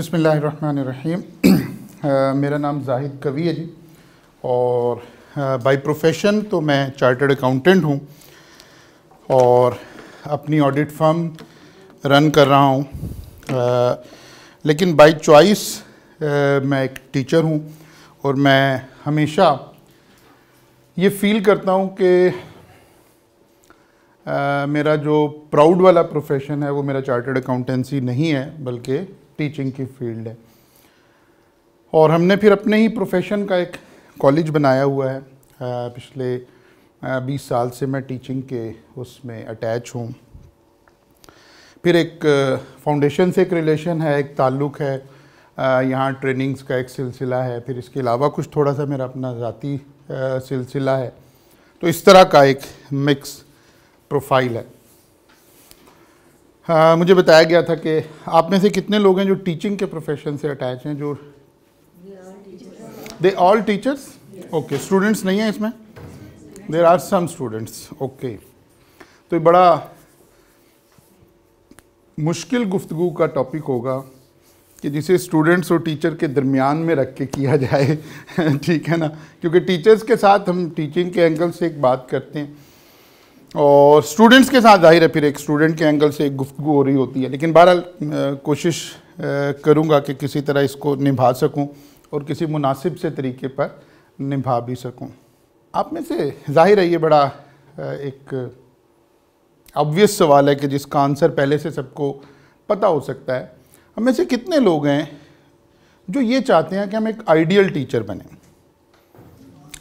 बसमिल मेरा नाम जाहिद कवी है जी और बाय प्रोफेशन तो मैं चार्टर्ड अकाउंटेंट हूँ और अपनी ऑडिट फर्म रन कर रहा हूँ लेकिन बाय चॉइस मैं एक टीचर हूँ और मैं हमेशा ये फील करता हूँ कि मेरा जो प्राउड वाला प्रोफेशन है वो मेरा चार्टर्ड अकाउंटेंसी नहीं है बल्कि टीचिंग की फील्ड है और हमने फिर अपने ही प्रोफेशन का एक कॉलेज बनाया हुआ है पिछले बीस साल से मैं टीचिंग के उसमें अटैच हूँ फिर एक फाउंडेशन से एक रिलेशन है एक ताल्लुक़ है यहाँ ट्रेनिंग्स का एक सिलसिला है फिर इसके अलावा कुछ थोड़ा सा मेरा अपना ज़ाती सिलसिला है तो इस तरह का एक मिक्स प्रोफाइल है आ, मुझे बताया गया था कि आप में से कितने लोग हैं जो टीचिंग के प्रोफेशन से अटैच हैं जो they all teachers okay students नहीं हैं इसमें there are some students okay तो ये बड़ा मुश्किल गुफ्तु का टॉपिक होगा कि जिसे स्टूडेंट्स और टीचर के दरमियान में रख के किया जाए ठीक है ना क्योंकि टीचर्स के साथ हम टीचिंग के एंगल से एक बात करते हैं और स्टूडेंट्स के साथ जाहिर है फिर एक स्टूडेंट के एंगल से एक गुफ्तु हो रही होती है लेकिन बहरहाल कोशिश करूँगा कि किसी तरह इसको निभा सकूँ और किसी मुनासिब से तरीके पर निभा भी सकूँ आप में से जाहिर है ये बड़ा एक ऑब्वियस सवाल है कि जिसका आंसर पहले से सबको पता हो सकता है हम में से कितने लोग हैं जो ये चाहते हैं कि हम एक आइडियल टीचर बने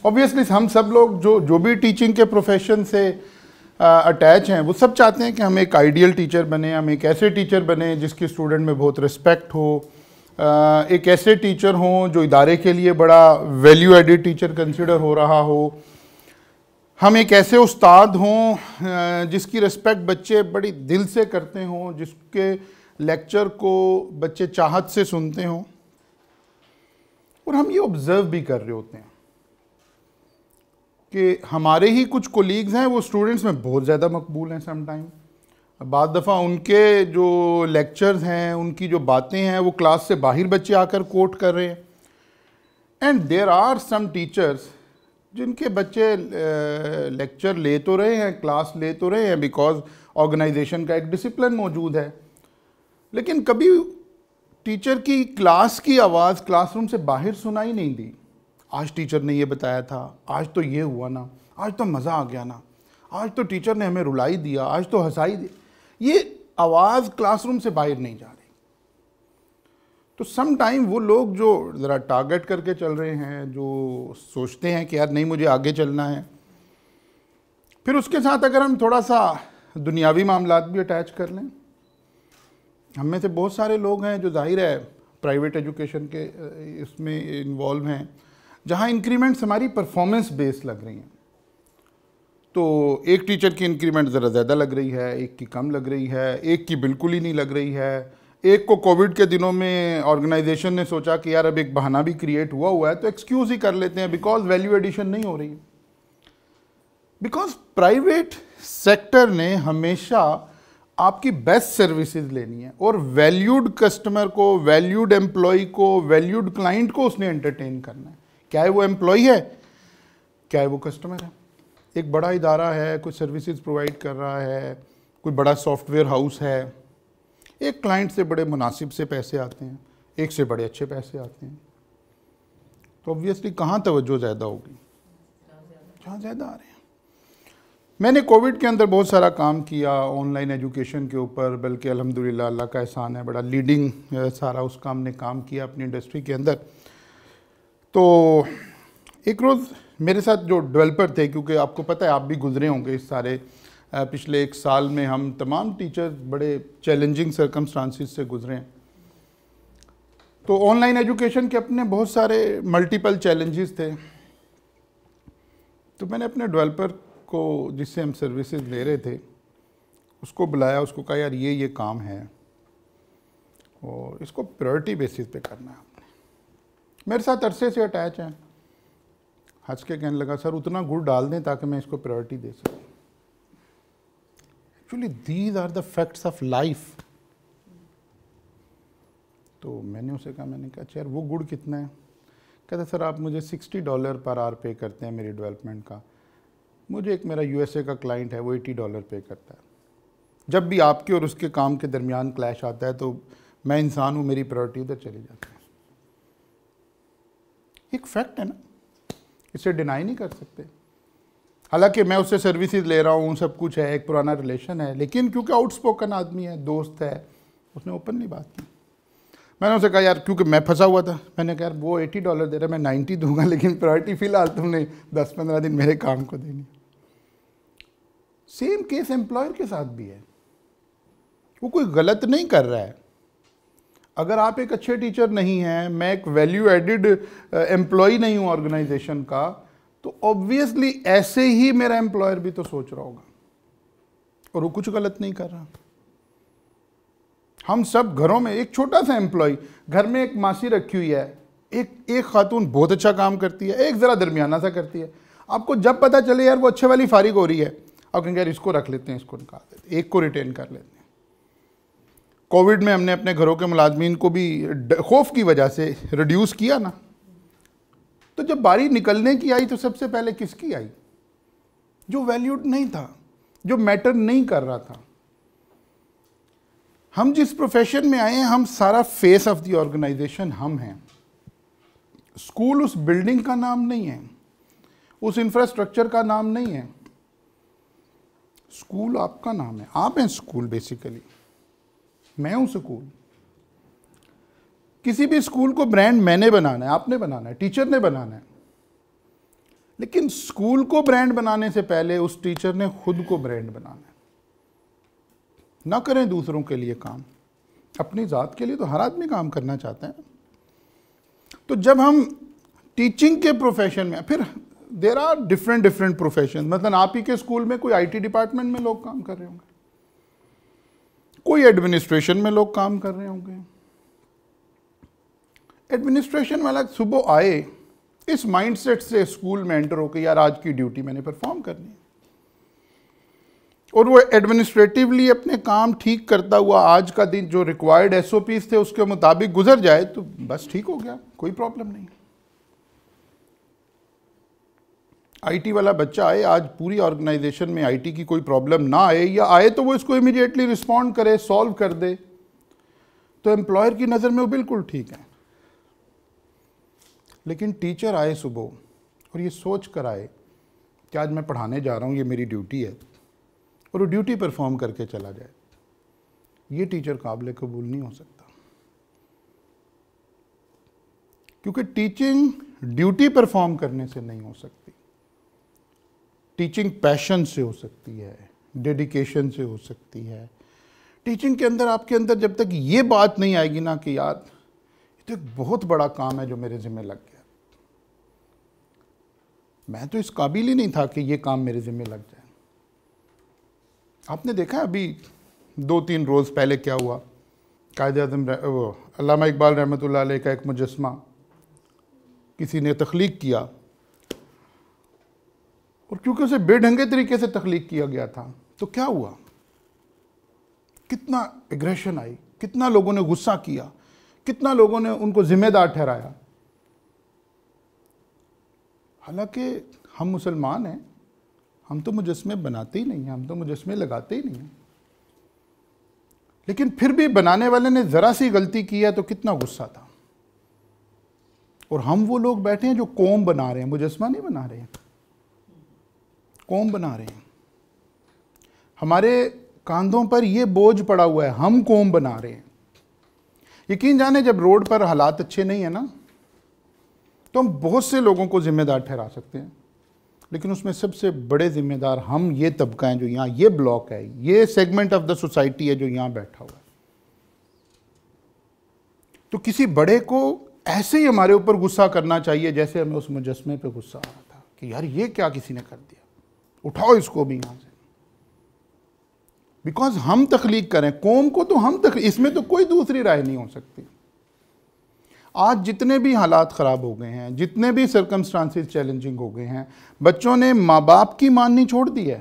ऑब्वियसली हम सब लोग जो जो भी टीचिंग के प्रोफेशन से अटैच हैं वो सब चाहते हैं कि हम एक आइडियल टीचर बने हम एक ऐसे टीचर बने जिसके स्टूडेंट में बहुत रिस्पेक्ट हो आ, एक ऐसे टीचर हों जो इदारे के लिए बड़ा वैल्यू एडिड टीचर कंसिडर हो रहा हो हम एक ऐसे उस्ताद हों जिसकी रिस्पेक्ट बच्चे बड़ी दिल से करते हों जिसके लेक्चर को बच्चे चाहत से सुनते हों और हम ये ऑब्ज़र्व भी कर रहे होते हैं कि हमारे ही कुछ कोलीग्स हैं वो स्टूडेंट्स में बहुत ज़्यादा मकबूल हैं समटाइम बाद दफ़ा उनके जो लेक्चर्स हैं उनकी जो बातें हैं वो क्लास से बाहर बच्चे आकर कोट कर रहे हैं and there are some teachers जिनके बच्चे लेक्चर ले तो रहे हैं क्लास ले तो रहे हैं बिकॉज ऑर्गेनाइजेशन का एक डिसिप्लिन मौजूद है लेकिन कभी टीचर की क्लास की आवाज़ क्लासरूम से बाहर सुनाई नहीं दी आज टीचर ने ये बताया था आज तो ये हुआ ना आज तो मज़ा आ गया ना आज तो टीचर ने हमें रुलाई दिया आज तो हंसाई दी ये आवाज़ क्लासरूम से बाहर नहीं जा रही तो सम टाइम वो लोग जो ज़रा टारगेट करके चल रहे हैं जो सोचते हैं कि यार नहीं मुझे आगे चलना है फिर उसके साथ अगर हम थोड़ा सा दुनियावी मामला भी अटैच कर लें हम में से बहुत सारे लोग हैं जो जाहिर है प्राइवेट एजुकेशन के इसमें इन्वॉल्व हैं जहाँ इंक्रीमेंट्स हमारी परफॉर्मेंस बेस्ड लग रही हैं तो एक टीचर की इंक्रीमेंट ज़रा ज़्यादा लग रही है एक की कम लग रही है एक की बिल्कुल ही नहीं लग रही है एक को कोविड के दिनों में ऑर्गेनाइजेशन ने सोचा कि यार अब एक बहाना भी क्रिएट हुआ हुआ है तो एक्सक्यूज़ ही कर लेते हैं बिकॉज वैल्यू एडिशन नहीं हो रही बिकॉज प्राइवेट सेक्टर ने हमेशा आपकी बेस्ट सर्विसेज लेनी है और वैल्यूड कस्टमर को वैल्यूड एम्प्लॉय को वैल्यूड क्लाइंट को उसने एंटरटेन करना है क्या है वो एम्प्लॉय है क्या है वो कस्टमर है एक बड़ा इदारा है कुछ सर्विसेज प्रोवाइड कर रहा है कोई बड़ा सॉफ्टवेयर हाउस है एक क्लाइंट से बड़े मुनासिब से पैसे आते हैं एक से बड़े अच्छे पैसे आते हैं तो ऑब्वियसली कहाँ तवज्जो ज़्यादा होगी जहाँ ज़्यादा आ रहे हैं मैंने कोविड के अंदर बहुत सारा काम किया ऑनलाइन एजुकेशन के ऊपर बल्कि अलहमदिल्ला अल्लाह का एहसान है बड़ा लीडिंग सारा उस काम ने काम किया अपनी इंडस्ट्री के अंदर तो एक रोज़ मेरे साथ जो डेवलपर थे क्योंकि आपको पता है आप भी गुजरे होंगे इस सारे पिछले एक साल में हम तमाम टीचर्स बड़े चैलेंजिंग सरकमस्टांसिस से गुजरे हैं तो ऑनलाइन एजुकेशन के अपने बहुत सारे मल्टीपल चैलेंजेस थे तो मैंने अपने डेवलपर को जिससे हम सर्विसेज ले रहे थे उसको बुलाया उसको कहा यार ये ये काम है और इसको प्रायोरिटी बेसिस पे करना है मेरे साथ अरसे से अटैच हैं हंस के कहने लगा सर उतना गुड़ डाल दें ताकि मैं इसको प्रायोरिटी दे सकूँ actually these are the facts of life तो मैंने उसे कहा मैंने कहा चेयर अच्छा वो गुड़ कितना है कहता सर आप मुझे सिक्सटी डॉलर पर आर पे करते हैं मेरी डेवलपमेंट का मुझे एक मेरा यूएसए का क्लाइंट है वो एटी डॉलर पे करता है जब भी आपके और उसके काम के दरमियान क्लैश आता है तो मैं इंसान हूँ मेरी प्रायोरिटी उधर चली जाती है एक फैक्ट है ना इसे डिनाई नहीं कर सकते हालांकि मैं उससे सर्विसेज ले रहा हूँ सब कुछ है एक पुराना रिलेशन है लेकिन क्योंकि आउटस्पोकन आदमी है दोस्त है उसने ओपनली बात की मैंने उसे कहा यार क्योंकि मैं फंसा हुआ था मैंने कहा यार वो एटी डॉलर दे रहा है मैं नाइन्टी दूंगा लेकिन प्रायोरिटी फ़िलहाल तुमने दस पंद्रह दिन मेरे काम को देनी सेम केस एम्प्लॉयर के साथ भी है वो कोई गलत नहीं कर रहा है अगर आप एक अच्छे टीचर नहीं हैं मैं एक वैल्यू एडिड एम्प्लॉय नहीं हूँ ऑर्गेनाइजेशन का तो ऑब्वियसली ऐसे ही मेरा एम्प्लॉयर भी तो सोच रहा होगा और वो कुछ गलत नहीं कर रहा हम सब घरों में एक छोटा सा एम्प्लॉय घर में एक मासी रखी हुई है एक एक खातून बहुत अच्छा काम करती है एक ज़रा दरमियाना सा करती है आपको जब पता चले यार वो अच्छे वाली फारिग हो रही है आप कहेंगे यार इसको रख लेते हैं इसको निकाल देते हैं एक को रिटेन कर लेते हैं कोविड में हमने अपने घरों के मुलाजमीन को भी खौफ की वजह से रिड्यूस किया ना तो जब बारी निकलने की आई तो सबसे पहले किसकी आई जो वैल्यूड नहीं था जो मैटर नहीं कर रहा था हम जिस प्रोफेशन में आए हैं हम सारा फेस ऑफ दी ऑर्गेनाइजेशन हम हैं स्कूल उस बिल्डिंग का नाम नहीं है उस इंफ्रास्ट्रक्चर का नाम नहीं है स्कूल आपका नाम है आप हैं स्कूल बेसिकली मैं हूं स्कूल किसी भी स्कूल को ब्रांड मैंने बनाना है आपने बनाना है टीचर ने बनाना है लेकिन स्कूल को ब्रांड बनाने से पहले उस टीचर ने खुद को ब्रांड बनाना है ना करें दूसरों के लिए काम अपनी ज़ात के लिए तो हर आदमी काम करना चाहते हैं तो जब हम टीचिंग के प्रोफेशन में फिर there are different different profession मतलब आप ही के स्कूल में कोई आईटी डिपार्टमेंट में लोग काम कर रहे होंगे कोई एडमिनिस्ट्रेशन में लोग काम कर रहे होंगे एडमिनिस्ट्रेशन वाला सुबह आए इस माइंडसेट से स्कूल में एंटर होकर यार आज की ड्यूटी मैंने परफॉर्म करनी है और वो एडमिनिस्ट्रेटिवली अपने काम ठीक करता हुआ आज का दिन जो रिक्वायर्ड एसओपीस थे उसके मुताबिक गुजर जाए तो बस ठीक हो गया कोई प्रॉब्लम नहीं आईटी वाला बच्चा आए आज पूरी ऑर्गेनाइजेशन में आईटी की कोई प्रॉब्लम ना आए या आए तो वो इसको इमीडिएटली रिस्पॉन्ड करे सॉल्व कर दे तो एम्प्लॉयर की नज़र में वो बिल्कुल ठीक है लेकिन टीचर आए सुबह और ये सोच कर आए कि आज मैं पढ़ाने जा रहा हूँ ये मेरी ड्यूटी है और वो ड्यूटी परफॉर्म करके चला जाए ये टीचर काबिल कबूल नहीं हो सकता क्योंकि टीचिंग ड्यूटी परफॉर्म करने से नहीं हो सकती टीचिंग पैशन से हो सकती है डेडिकेशन से हो सकती है टीचिंग के अंदर आपके अंदर जब तक ये बात नहीं आएगी ना कि यार तो एक बहुत बड़ा काम है जो मेरे ज़िम्मे लग गया मैं तो इस काबिल ही नहीं था कि ये काम मेरे ज़िम्मे लग जाए आपने देखा अभी दो तीन रोज़ पहले क्या हुआ कायद अजम वो अलामा इकबाल रहमत का एक मुजस्मा किसी ने तख्लीक किया और क्योंकि उसे बेढंगे तरीके से तख्लीक किया गया था तो क्या हुआ कितना एग्रेशन आई कितना लोगों ने गुस्सा किया कितना लोगों ने उनको जिम्मेदार ठहराया हालांकि हम मुसलमान हैं हम तो मुजस्मे बनाते ही नहीं हैं हम तो मुजस्मे लगाते ही नहीं हैं लेकिन फिर भी बनाने वाले ने ज़रा सी गलती की है तो कितना गुस्सा था और हम वो लोग बैठे हैं जो कौम बना रहे हैं मुजस्मा नहीं बना रहे हैं कौम बना रहे हैं हमारे कांधों पर ये बोझ पड़ा हुआ है हम कौम बना रहे हैं यकीन जाने जब रोड पर हालात अच्छे नहीं है ना तो हम बहुत से लोगों को ज़िम्मेदार ठहरा सकते हैं लेकिन उसमें सबसे बड़े ज़िम्मेदार हम ये तबका हैं जो यहाँ ये ब्लॉक है ये सेगमेंट ऑफ द सोसाइटी है जो यहाँ बैठा हुआ है तो किसी बड़े को ऐसे ही हमारे ऊपर गुस्सा करना चाहिए जैसे हमें उस मुजस्मे पे गुस्सा आ रहा था कि यार ये क्या किसी ने कर दिया उठाओ इसको भी यहाँ से बिकॉज हम तख्लीक करें कौम को तो हम तक इसमें तो कोई दूसरी राय नहीं हो सकती आज जितने भी हालात ख़राब हो गए हैं जितने भी सरकमस्टांसिस चैलेंजिंग हो गए हैं बच्चों ने माँ बाप की माननी छोड़ दी है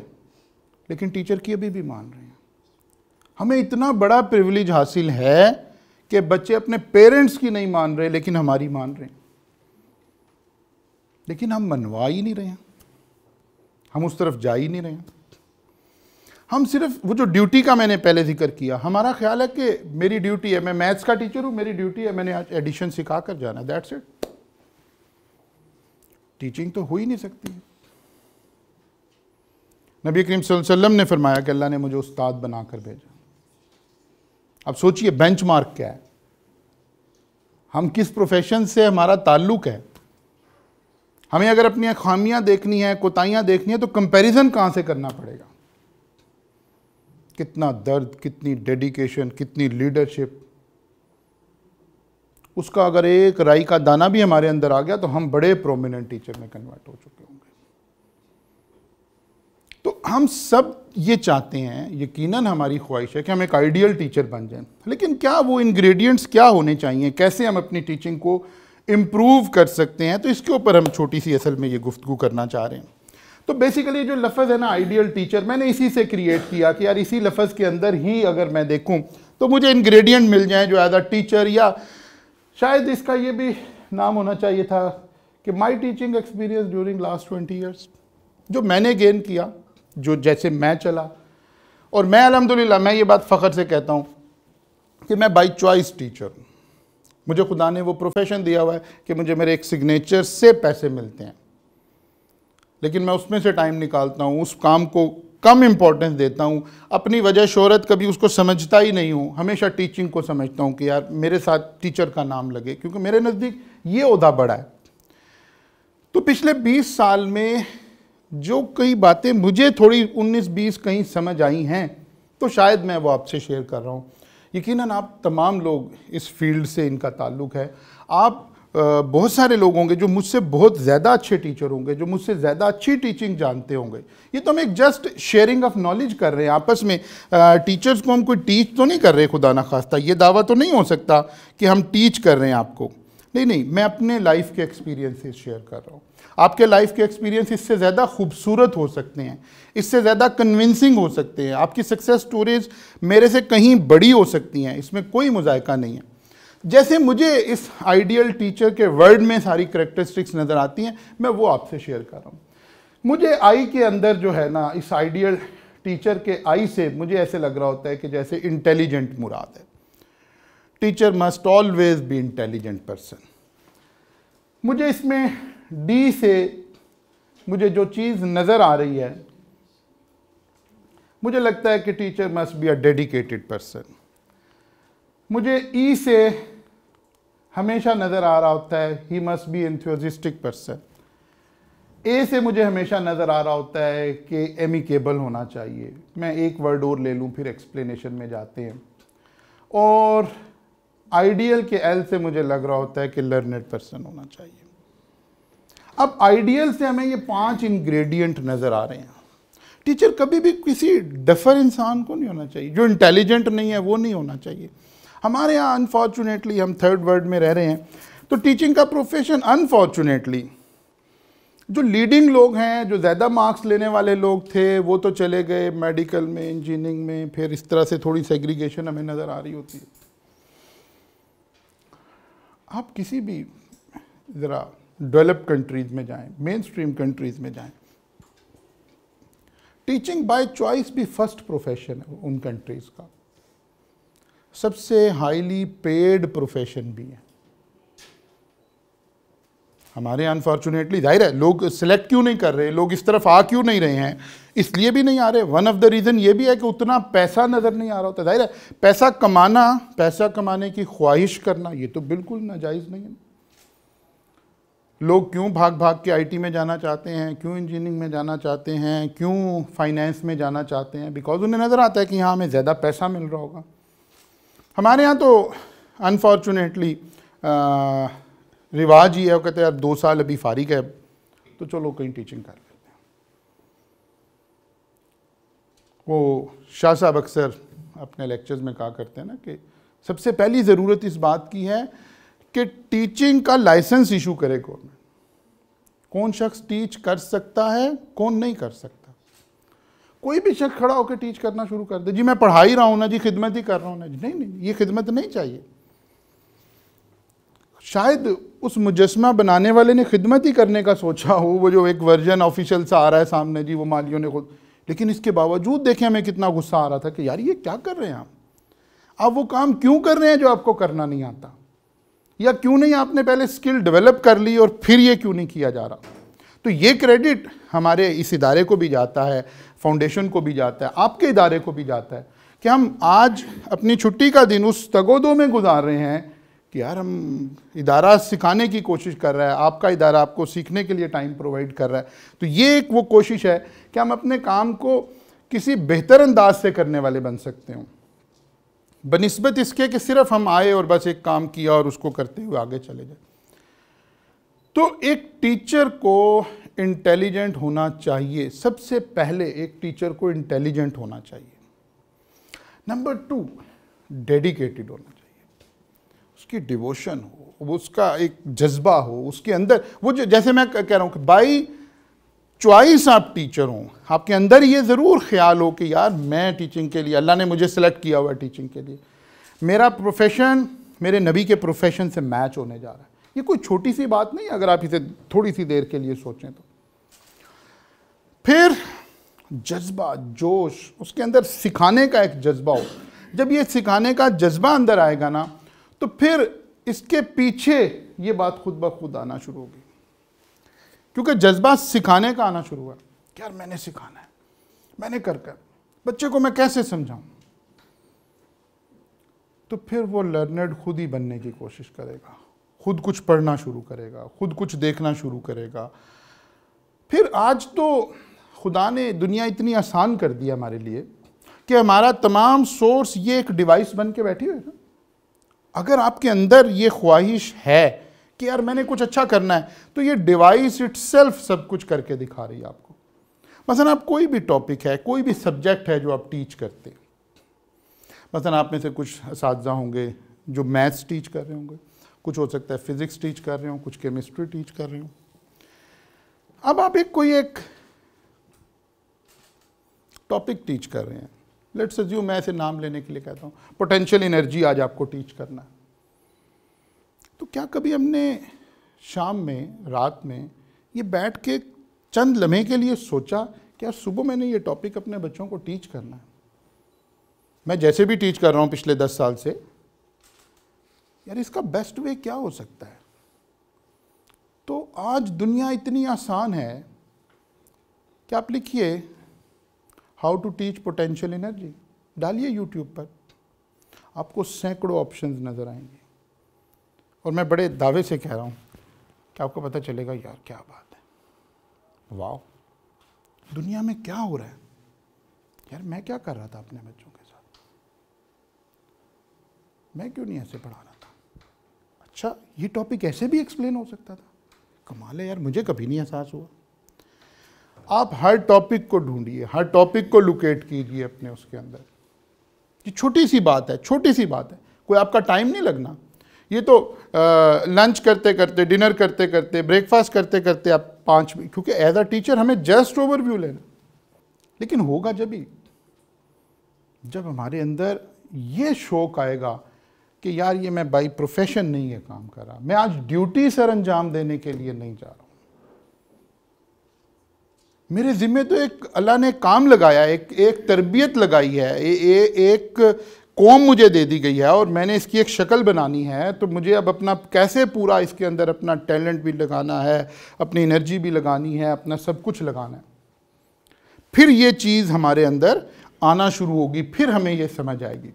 लेकिन टीचर की अभी भी मान रहे हैं हमें इतना बड़ा प्रिविलेज हासिल है कि बच्चे अपने पेरेंट्स की नहीं मान रहे लेकिन हमारी मान रहे हैं लेकिन हम मनवा ही नहीं रहे हैं हम उस तरफ जा ही नहीं रहे हम सिर्फ वो जो ड्यूटी का मैंने पहले जिक्र किया हमारा ख्याल है कि मेरी ड्यूटी है मैं मैथ्स का टीचर हूं मेरी ड्यूटी है मैंने आज एडिशन सिखा कर जाना दैट्स इट टीचिंग तो हो ही नहीं सकती नबी करीम वसल्लम ने फरमाया कि अल्लाह ने मुझे उस्ताद बनाकर भेजा अब सोचिए बेंचमार्क क्या है हम किस प्रोफेशन से हमारा ताल्लुक है हमें अगर अपनी खामियां देखनी है कोताहियां देखनी है तो कंपैरिजन कहां से करना पड़ेगा कितना दर्द कितनी डेडिकेशन कितनी लीडरशिप उसका अगर एक राई का दाना भी हमारे अंदर आ गया तो हम बड़े प्रोमिनेंट टीचर में कन्वर्ट हो चुके होंगे तो हम सब ये चाहते हैं यकीनन हमारी ख्वाहिश है कि हम एक आइडियल टीचर बन जाएं लेकिन क्या वो इंग्रेडिएंट्स क्या होने चाहिए कैसे हम अपनी टीचिंग को इम्प्रूव कर सकते हैं तो इसके ऊपर हम छोटी सी असल में ये गुफ्तु करना चाह रहे हैं तो बेसिकली जो लफज है ना आइडियल टीचर मैंने इसी से क्रिएट किया कि यार इसी लफज के अंदर ही अगर मैं देखूँ तो मुझे इन्ग्रेडियंट मिल जाए जो एज अ टीचर या शायद इसका ये भी नाम होना चाहिए था कि my teaching experience during last twenty years जो मैंने गेन किया जो जैसे मैं चला और मैं अलहमदिल्ला मैं ये बात फ़ख्र से कहता हूँ कि मैं बाई चॉइस टीचर हूँ मुझे खुदा ने वो प्रोफेशन दिया हुआ है कि मुझे मेरे एक सिग्नेचर से पैसे मिलते हैं लेकिन मैं उसमें से टाइम निकालता हूँ उस काम को कम इम्पोर्टेंस देता हूँ अपनी वजह शहरत कभी उसको समझता ही नहीं हूँ हमेशा टीचिंग को समझता हूँ कि यार मेरे साथ टीचर का नाम लगे क्योंकि मेरे नज़दीक ये उदा बड़ा है तो पिछले 20 साल में जो कई बातें मुझे थोड़ी 19-20 कहीं समझ आई हैं तो शायद मैं वो आपसे शेयर कर रहा हूँ यकीनन आप तमाम लोग इस फील्ड से इनका ताल्लुक है आप बहुत सारे लोग होंगे जो मुझसे बहुत ज़्यादा अच्छे टीचर होंगे जो मुझसे ज़्यादा अच्छी टीचिंग जानते होंगे ये तो हम एक जस्ट शेयरिंग ऑफ नॉलेज कर रहे हैं आपस में टीचर्स को हम कोई टीच तो नहीं कर रहे खुदा ना खास्ता ये दावा तो नहीं हो सकता कि हम टीच कर रहे हैं आपको नहीं नहीं मैं अपने लाइफ के एक्सपीरियंसेस शेयर कर रहा हूँ आपके लाइफ के एक्सपीरियंस इससे ज़्यादा खूबसूरत हो सकते हैं इससे ज़्यादा कन्विंसिंग हो सकते हैं आपकी सक्सेस स्टोरीज मेरे से कहीं बड़ी हो सकती हैं इसमें कोई मुजायका नहीं है जैसे मुझे इस आइडियल टीचर के वर्ड में सारी करेक्टरिस्टिक्स नज़र आती हैं मैं वो आपसे शेयर कर रहा हूँ मुझे आई के अंदर जो है ना इस आइडियल टीचर के आई से मुझे ऐसे लग रहा होता है कि जैसे इंटेलिजेंट मुराद है teacher must always be intelligent person मुझे इसमें डी से मुझे जो चीज़ नज़र आ रही है मुझे लगता है कि teacher must be a dedicated person मुझे ई e से हमेशा नज़र आ रहा होता है he must be enthusiastic person ए से मुझे हमेशा नज़र आ रहा होता है कि एमिकेबल होना चाहिए मैं एक वर्ड और ले लूँ फिर एक्सप्लेनेशन में जाते हैं और आइडियल के एल से मुझे लग रहा होता है कि लर्नेड पर्सन होना चाहिए अब आइडियल से हमें ये पांच इंग्रेडिएंट नज़र आ रहे हैं टीचर कभी भी किसी डफर इंसान को नहीं होना चाहिए जो इंटेलिजेंट नहीं है वो नहीं होना चाहिए हमारे यहाँ अनफॉर्चुनेटली हम थर्ड वर्ल्ड में रह रहे हैं तो टीचिंग का प्रोफेशन अनफॉर्चुनेटली जो लीडिंग लोग हैं जो ज़्यादा मार्क्स लेने वाले लोग थे वो तो चले गए मेडिकल में इंजीनियरिंग में फिर इस तरह से थोड़ी सेग्रीगेशन हमें नज़र आ रही होती है आप किसी भी ज़रा डेवलप कंट्रीज़ में जाएं मेन स्ट्रीम कंट्रीज़ में जाएं टीचिंग बाय चॉइस भी फर्स्ट प्रोफेशन है उन कंट्रीज़ का सबसे हाईली पेड प्रोफेशन भी है हमारे अनफॉर्चुनेटली जाहिर है लोग सिलेक्ट क्यों नहीं कर रहे लोग इस तरफ आ क्यों नहीं रहे हैं इसलिए भी नहीं आ रहे वन ऑफ द रीज़न ये भी है कि उतना पैसा नज़र नहीं आ रहा होता जाहिर है पैसा कमाना पैसा कमाने की ख्वाहिश करना ये तो बिल्कुल नाजायज़ नहीं है लोग क्यों भाग भाग के आईटी में जाना चाहते हैं क्यों इंजीनियरिंग में जाना चाहते हैं क्यों फाइनेंस में जाना चाहते हैं बिकॉज उन्हें नज़र आता है कि यहाँ हमें ज़्यादा पैसा मिल रहा होगा हमारे यहाँ तो अनफॉर्चुनेटली रिवाज ही है वो कहते हैं यार दो साल अभी फारिग है तो चलो कहीं टीचिंग कर लेते हैं वो शाह साहब अक्सर अपने लेक्चर्स में कहा करते हैं ना कि सबसे पहली ज़रूरत इस बात की है कि टीचिंग का लाइसेंस इशू करे गवर्नमेंट कौन शख्स टीच कर सकता है कौन नहीं कर सकता कोई भी शख्स खड़ा होकर टीच करना शुरू कर दे जी मैं पढ़ा ही रहा हूँ ना जी खिदमत ही कर रहा हूँ ना जी नहीं नहीं ये खिदमत नहीं चाहिए शायद उस मुजस्मा बनाने वाले ने खिदमत ही करने का सोचा हो वो जो एक वर्जन ऑफिशियल सा आ रहा है सामने जी वो मालियों ने खुद लेकिन इसके बावजूद देखें हमें कितना गुस्सा आ रहा था कि यार ये क्या कर रहे हैं आप आप वो काम क्यों कर रहे हैं जो आपको करना नहीं आता या क्यों नहीं आपने पहले स्किल डेवलप कर ली और फिर ये क्यों नहीं किया जा रहा तो ये क्रेडिट हमारे इस इदारे को भी जाता है फाउंडेशन को भी जाता है आपके इदारे को भी जाता है कि हम आज अपनी छुट्टी का दिन उस तगोदों में गुजार रहे हैं कि यार हम इदारा सिखाने की कोशिश कर रहा है आपका इदारा आपको सीखने के लिए टाइम प्रोवाइड कर रहा है तो ये एक वो कोशिश है कि हम अपने काम को किसी बेहतर अंदाज से करने वाले बन सकते हों बनस्बत इसके कि सिर्फ हम आए और बस एक काम किया और उसको करते हुए आगे चले जाए तो एक टीचर को इंटेलिजेंट होना चाहिए सबसे पहले एक टीचर को इंटेलिजेंट होना चाहिए नंबर टू डेडिकेटेड होना चाहिए उसकी डिवोशन हो उसका एक जज्बा हो उसके अंदर वो जो जैसे मैं कह रहा हूँ कि बाई चॉइस आप टीचर हों आपके अंदर ये ज़रूर ख्याल हो कि यार मैं टीचिंग के लिए अल्लाह ने मुझे सेलेक्ट किया हुआ है टीचिंग के लिए मेरा प्रोफेशन मेरे नबी के प्रोफेशन से मैच होने जा रहा है ये कोई छोटी सी बात नहीं अगर आप इसे थोड़ी सी देर के लिए सोचें तो फिर जज्बा जोश उसके अंदर सिखाने का एक जज्बा हो जब ये सिखाने का जज्बा अंदर आएगा ना तो फिर इसके पीछे ये बात खुद ब खुद आना शुरू होगी क्योंकि जज्बा सिखाने का आना शुरू हुआ कि यार मैंने सिखाना है मैंने कर कर बच्चे को मैं कैसे समझाऊं तो फिर वो लर्नर्ड खुद ही बनने की कोशिश करेगा खुद कुछ पढ़ना शुरू करेगा खुद कुछ देखना शुरू करेगा फिर आज तो खुदा ने दुनिया इतनी आसान कर दी हमारे लिए कि हमारा तमाम सोर्स ये एक डिवाइस बन के बैठी हुई है ना अगर आपके अंदर ये ख्वाहिश है कि यार मैंने कुछ अच्छा करना है तो ये डिवाइस इट सब कुछ करके दिखा रही है आपको मसलन आप कोई भी टॉपिक है कोई भी सब्जेक्ट है जो आप टीच करते मसा मसलन आप में से कुछ इस होंगे जो मैथ्स टीच कर रहे होंगे कुछ हो सकता है फिज़िक्स टीच कर रहे हो कुछ केमिस्ट्री टीच कर रहे हो अब आप एक कोई एक टॉपिक टीच कर रहे हैं लेट्स अज्यूम मैं ऐसे नाम लेने के लिए कहता हूँ पोटेंशियल एनर्जी आज आपको टीच करना है तो क्या कभी हमने शाम में रात में ये बैठ के चंद लम्हे के लिए सोचा कि आज सुबह मैंने ये टॉपिक अपने बच्चों को टीच करना है मैं जैसे भी टीच कर रहा हूँ पिछले दस साल से यार इसका बेस्ट वे क्या हो सकता है तो आज दुनिया इतनी आसान है कि आप लिखिए how to teach potential energy डालिए यूट्यूब पर आपको सैकड़ों ऑप्शन नज़र आएंगे और मैं बड़े दावे से कह रहा हूँ कि आपको पता चलेगा यार क्या बात है वाह दुनिया में क्या हो रहा है यार मैं क्या कर रहा था अपने बच्चों के साथ मैं क्यों नहीं ऐसे पढ़ा रहा था अच्छा ये टॉपिक ऐसे भी एक्सप्लेन हो सकता था कमाल है यार मुझे कभी नहीं एहसास हुआ आप हर टॉपिक को ढूंढिए हर टॉपिक को लोकेट कीजिए अपने उसके अंदर ये छोटी सी बात है छोटी सी बात है कोई आपका टाइम नहीं लगना ये तो लंच करते करते डिनर करते करते ब्रेकफास्ट करते करते आप पाँच क्योंकि एज अ टीचर हमें जस्ट ओवरव्यू लेना लेकिन होगा जब ही जब हमारे अंदर ये शौक आएगा कि यार ये मैं बाई प्रोफेशन नहीं ये काम कर रहा मैं आज ड्यूटी सर अंजाम देने के लिए नहीं जा रहा मेरे ज़िम्मे तो एक अल्लाह ने काम लगाया एक एक तरबियत लगाई है ए, ए, एक कौम मुझे दे दी गई है और मैंने इसकी एक शक्ल बनानी है तो मुझे अब अपना कैसे पूरा इसके अंदर अपना टैलेंट भी लगाना है अपनी एनर्जी भी लगानी है अपना सब कुछ लगाना है फिर ये चीज़ हमारे अंदर आना शुरू होगी फिर हमें ये समझ आएगी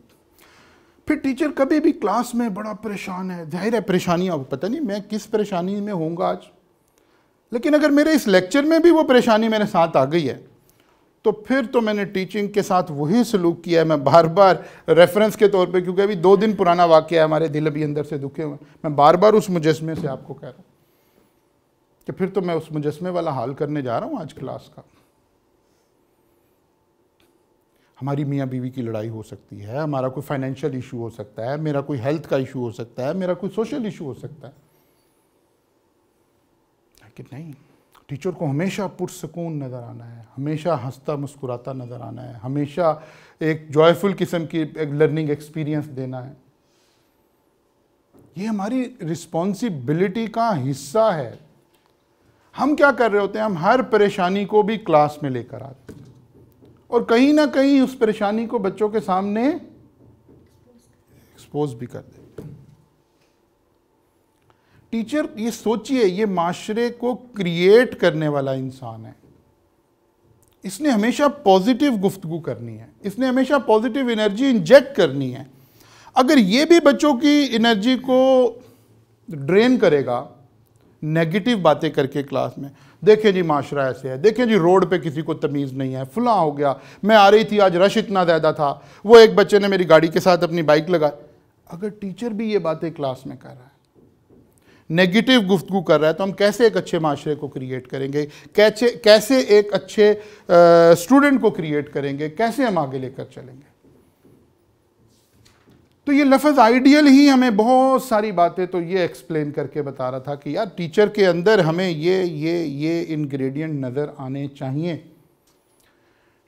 फिर टीचर कभी भी क्लास में बड़ा परेशान है जाहिर है परेशानियाँ पता नहीं मैं किस परेशानी में होंगे आज लेकिन अगर मेरे इस लेक्चर में भी वो परेशानी मेरे साथ आ गई है तो फिर तो मैंने टीचिंग के साथ वही सलूक किया है मैं बार बार रेफरेंस के तौर पे क्योंकि अभी दो दिन पुराना वाक्य है हमारे दिल अभी अंदर से दुखे हुए मैं बार बार उस मुजस्मे से आपको कह रहा हूँ कि फिर तो मैं उस मुजस्मे वाला हाल करने जा रहा हूँ आज क्लास का हमारी मियाँ बीवी की लड़ाई हो सकती है हमारा कोई फाइनेंशियल इशू हो सकता है मेरा कोई हेल्थ का इशू हो सकता है मेरा कोई सोशल इशू हो सकता है कि नहीं टीचर को हमेशा पुरसकून नज़र आना है हमेशा हंसता मुस्कुराता नज़र आना है हमेशा एक जॉयफुल किस्म की एक लर्निंग एक्सपीरियंस देना है ये हमारी रिस्पॉन्सिबिलिटी का हिस्सा है हम क्या कर रहे होते हैं हम हर परेशानी को भी क्लास में लेकर आते हैं और कहीं ना कहीं उस परेशानी को बच्चों के सामने एक्सपोज भी कर देते टीचर ये सोचिए ये माशरे को क्रिएट करने वाला इंसान है इसने हमेशा पॉजिटिव गुफ्तगु करनी है इसने हमेशा पॉजिटिव एनर्जी इंजेक्ट करनी है अगर ये भी बच्चों की एनर्जी को ड्रेन करेगा नेगेटिव बातें करके क्लास में देखें जी माशरा ऐसे है देखें जी रोड पे किसी को तमीज़ नहीं है फुला हो गया मैं आ रही थी आज रश इतना ज़्यादा था वो एक बच्चे ने मेरी गाड़ी के साथ अपनी बाइक लगा अगर टीचर भी ये बातें क्लास में कर रहा है नेगेटिव गुफ्तु कर रहा है तो हम कैसे एक अच्छे माशरे को क्रिएट करेंगे कैसे कैसे एक अच्छे स्टूडेंट को क्रिएट करेंगे कैसे हम आगे लेकर चलेंगे तो ये लफज आइडियल ही हमें बहुत सारी बातें तो ये एक्सप्लेन करके बता रहा था कि यार टीचर के अंदर हमें ये ये ये इंग्रेडिएंट नज़र आने चाहिए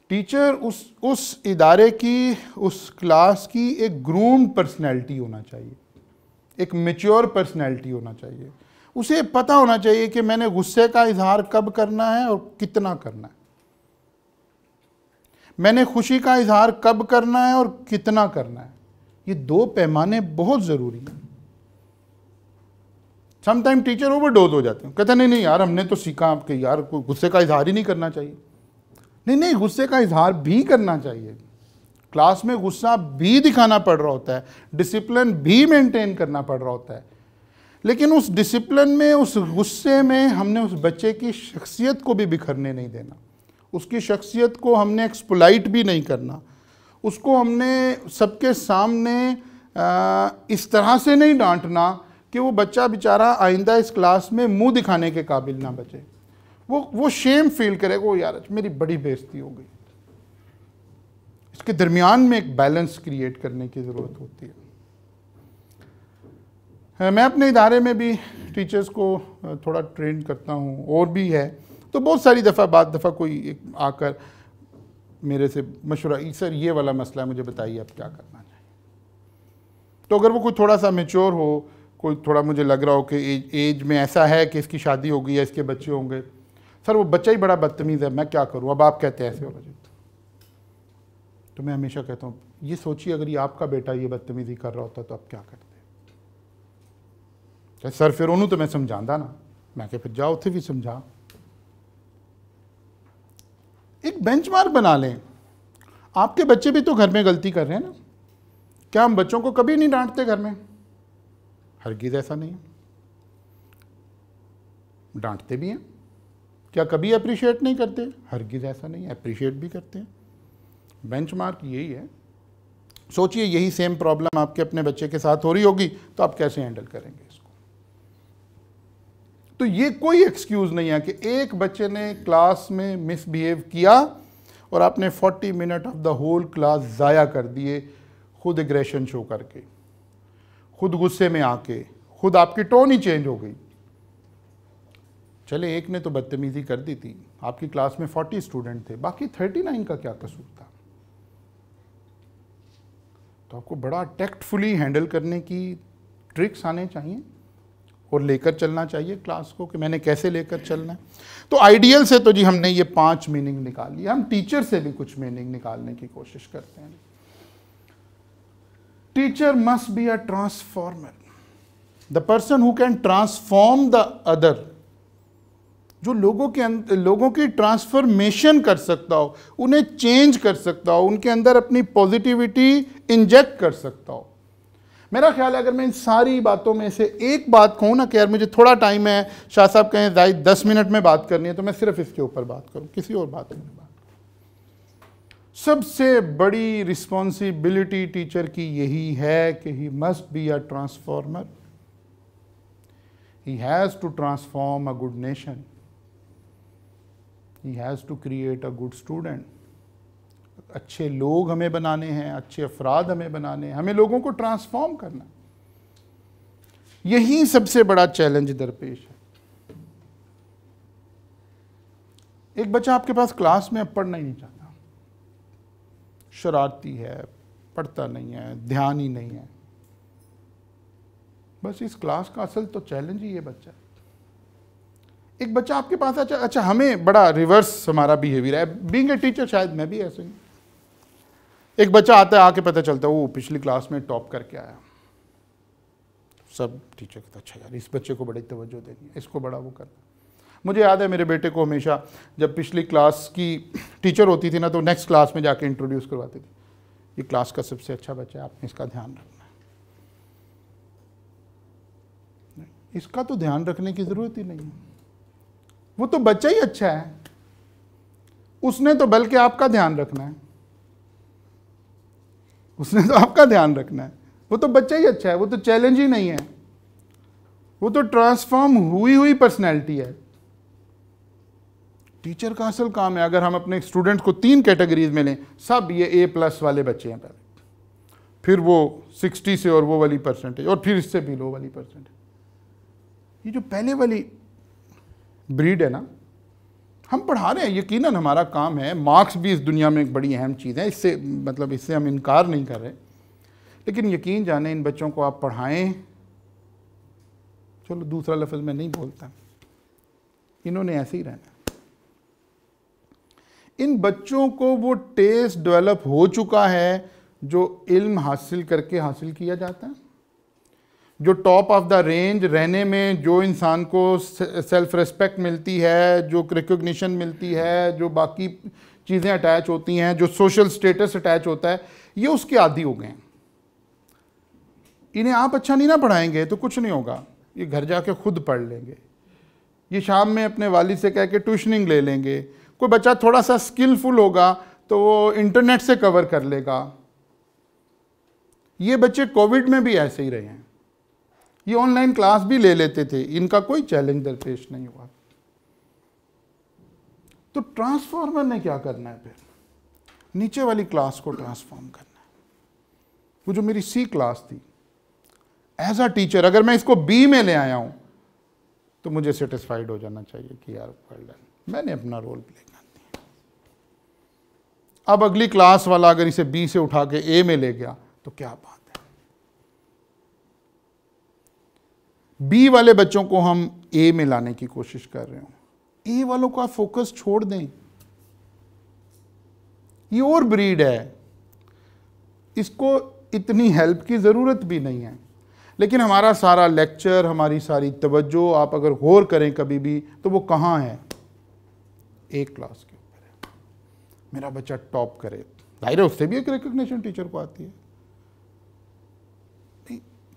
टीचर उस उस इदारे की उस क्लास की एक ग्रूम पर्सनैलिटी होना चाहिए एक मेच्योर पर्सनैलिटी होना चाहिए उसे पता होना चाहिए कि मैंने गुस्से का इजहार कब करना है और कितना करना है मैंने खुशी का इजहार कब करना है और कितना करना है ये दो पैमाने बहुत ज़रूरी हैं समटाइम टीचर ओवरडोज हो जाते हैं कहते नहीं नहीं यार हमने तो सीखा आपके यार गुस्से का इजहार ही नहीं करना चाहिए नहीं नहीं गुस्से का इजहार भी करना चाहिए क्लास में गुस्सा भी दिखाना पड़ रहा होता है डिसिप्लिन भी मेंटेन करना पड़ रहा होता है लेकिन उस डिसिप्लिन में उस गुस्से में हमने उस बच्चे की शख्सियत को भी बिखरने नहीं देना उसकी शख्सियत को हमने एक्सपोलाइट भी नहीं करना उसको हमने सबके सामने इस तरह से नहीं डांटना कि वो बच्चा बेचारा आइंदा इस क्लास में मुंह दिखाने के काबिल ना बचे वो वो शेम फील करेगा वो यार मेरी बड़ी बेइज्जती हो गई इसके दरमियान में एक बैलेंस क्रिएट करने की ज़रूरत होती है मैं अपने इदारे में भी टीचर्स को थोड़ा ट्रेन करता हूँ और भी है तो बहुत सारी दफ़ा बाद दफ़ा कोई एक आकर मेरे से मशुरा सर ये वाला मसला है मुझे बताइए आप क्या करना चाहिए तो अगर वो कोई थोड़ा सा मेच्योर हो कोई थोड़ा मुझे लग रहा हो कि एज, एज में ऐसा है कि इसकी शादी होगी या इसके बच्चे होंगे सर वो बच्चा ही बड़ा बदतमीज़ है मैं क्या करूँ अब आप कहते हैं ऐसे हो रहा तो मैं हमेशा कहता हूँ ये सोचिए अगर ये आपका बेटा ये बदतमीजी कर रहा होता तो आप क्या करते सर फिर उन्होंने तो मैं समझाता ना मैं फिर जाओ उसे भी समझा एक बेंचमार्क बना लें आपके बच्चे भी तो घर में गलती कर रहे हैं ना क्या हम बच्चों को कभी नहीं डांटते घर में हरगिज ऐसा नहीं डांटते भी हैं क्या कभी अप्रिशिएट नहीं करते हरगिज ऐसा नहीं है अप्रिशिएट भी करते हैं बेंचमार्क यही है सोचिए यही सेम प्रॉब्लम आपके अपने बच्चे के साथ हो रही होगी तो आप कैसे हैंडल करेंगे इसको तो ये कोई एक्सक्यूज़ नहीं है कि एक बच्चे ने क्लास में मिसबिहेव किया और आपने 40 minute of the whole class ज़ाया कर दिए खुद एग्रेशन शो करके खुद गुस्से में आके खुद आपकी टोन ही चेंज हो गई चले एक ने तो बदतमीज़ी कर दी थी आपकी क्लास में 40 स्टूडेंट थे बाकी 39 का क्या कसूर था तो आपको बड़ा टैक्टफुली हैंडल करने की ट्रिक्स आने चाहिए और लेकर चलना चाहिए क्लास को कि मैंने कैसे लेकर चलना है तो आइडियल से तो जी हमने ये पांच मीनिंग निकाल लिया हम टीचर से भी कुछ मीनिंग निकालने की कोशिश करते हैं teacher must be a transformer the person who can transform the other जो लोगों के लोगों की ट्रांसफॉर्मेशन कर सकता हो उन्हें चेंज कर सकता हो उनके अंदर अपनी पॉजिटिविटी इंजेक्ट कर सकता हो मेरा ख्याल है अगर मैं इन सारी बातों में से एक बात कहूँ ना कि यार मुझे थोड़ा टाइम है शाह साहब कहें जाहिर दस मिनट में बात करनी है तो मैं सिर्फ इसके ऊपर बात करूँ किसी और बात में बात सबसे बड़ी रिस्पॉन्सिबिलिटी टीचर की यही है कि he must be a transformer he has to transform a good nation he has to create a good student अच्छे लोग हमें बनाने हैं अच्छे अफराद हमें बनाने हैं हमें लोगों को ट्रांसफॉर्म करना यही सबसे बड़ा चैलेंज दरपेश है एक बच्चा आपके पास क्लास में अब पढ़ना ही नहीं चाहता शरारती है पढ़ता नहीं है ध्यान ही नहीं है बस इस क्लास का असल तो चैलेंज ही है बच्चा एक बच्चा आपके पास अच्छा अच्छा हमें बड़ा रिवर्स हमारा बिहेवियर है बींग ए टीचर शायद मैं भी ऐसे ही एक बच्चा आता है आके पता चलता है वो पिछली क्लास में टॉप करके आया सब टीचर कहते अच्छा यार इस बच्चे को बड़ी तवज्जो देनी है इसको बड़ा वो करना मुझे याद है मेरे बेटे को हमेशा जब पिछली क्लास की टीचर होती थी ना तो नेक्स्ट क्लास में जाके इंट्रोड्यूस करवाती थी ये क्लास का सबसे अच्छा बच्चा है आपने इसका ध्यान रखना इसका तो ध्यान रखने की ज़रूरत ही नहीं है वो तो बच्चा ही अच्छा है उसने तो बल्कि आपका ध्यान रखना है उसने तो आपका ध्यान रखना है वो तो बच्चा ही अच्छा है वो तो चैलेंज ही नहीं है वो तो ट्रांसफॉर्म हुई हुई पर्सनैलिटी है टीचर का असल काम है अगर हम अपने स्टूडेंट को तीन कैटेगरीज में लें सब ये ए प्लस वाले बच्चे हैं पहले फिर वो सिक्सटी से और वो वाली परसेंटेज और फिर इससे भी लो वाली परसेंटेज ये जो पहले वाली ब्रीड है ना हम पढ़ा रहे हैं यकीनन हमारा काम है मार्क्स भी इस दुनिया में एक बड़ी अहम चीज़ है इससे मतलब इससे हम इनकार नहीं कर रहे लेकिन यकीन जाने इन बच्चों को आप पढ़ाएं चलो दूसरा लफ्ज़ मैं नहीं बोलता इन्होंने ऐसे ही रहना इन बच्चों को वो टेस्ट डेवलप हो चुका है जो इल्म हासिल करके हासिल किया जाता है जो टॉप ऑफ द रेंज रहने में जो इंसान को सेल्फ रिस्पेक्ट मिलती है जो रिकोगशन मिलती है जो बाकी चीज़ें अटैच होती हैं जो सोशल स्टेटस अटैच होता है ये उसके आदि हो गए हैं इन्हें आप अच्छा नहीं ना पढ़ाएंगे तो कुछ नहीं होगा ये घर जाके खुद पढ़ लेंगे ये शाम में अपने वालिद से कह के ट्यूशनिंग ले लेंगे कोई बच्चा थोड़ा सा स्किलफुल होगा तो वो इंटरनेट से कवर कर लेगा ये बच्चे कोविड में भी ऐसे ही रहे हैं ये ऑनलाइन क्लास भी ले लेते थे इनका कोई चैलेंज दरपेश नहीं हुआ तो ट्रांसफॉर्मर ने क्या करना है फिर नीचे वाली क्लास को ट्रांसफॉर्म करना है वो जो मेरी सी क्लास थी एज अ टीचर अगर मैं इसको बी में ले आया हूं तो मुझे सेटिस्फाइड हो जाना चाहिए कि यार मैंने अपना रोल प्ले कर दिया अब अगली क्लास वाला अगर इसे बी से उठा के ए में ले गया तो क्या बात बी वाले बच्चों को हम ए में लाने की कोशिश कर रहे हो ए वालों का फोकस छोड़ दें ये और ब्रीड है इसको इतनी हेल्प की ज़रूरत भी नहीं है लेकिन हमारा सारा लेक्चर हमारी सारी तवज्जो आप अगर गौर करें कभी भी तो वो कहाँ है एक क्लास के ऊपर है मेरा बच्चा टॉप करे जाहिर है उससे भी एक रिकग्निशन टीचर को आती है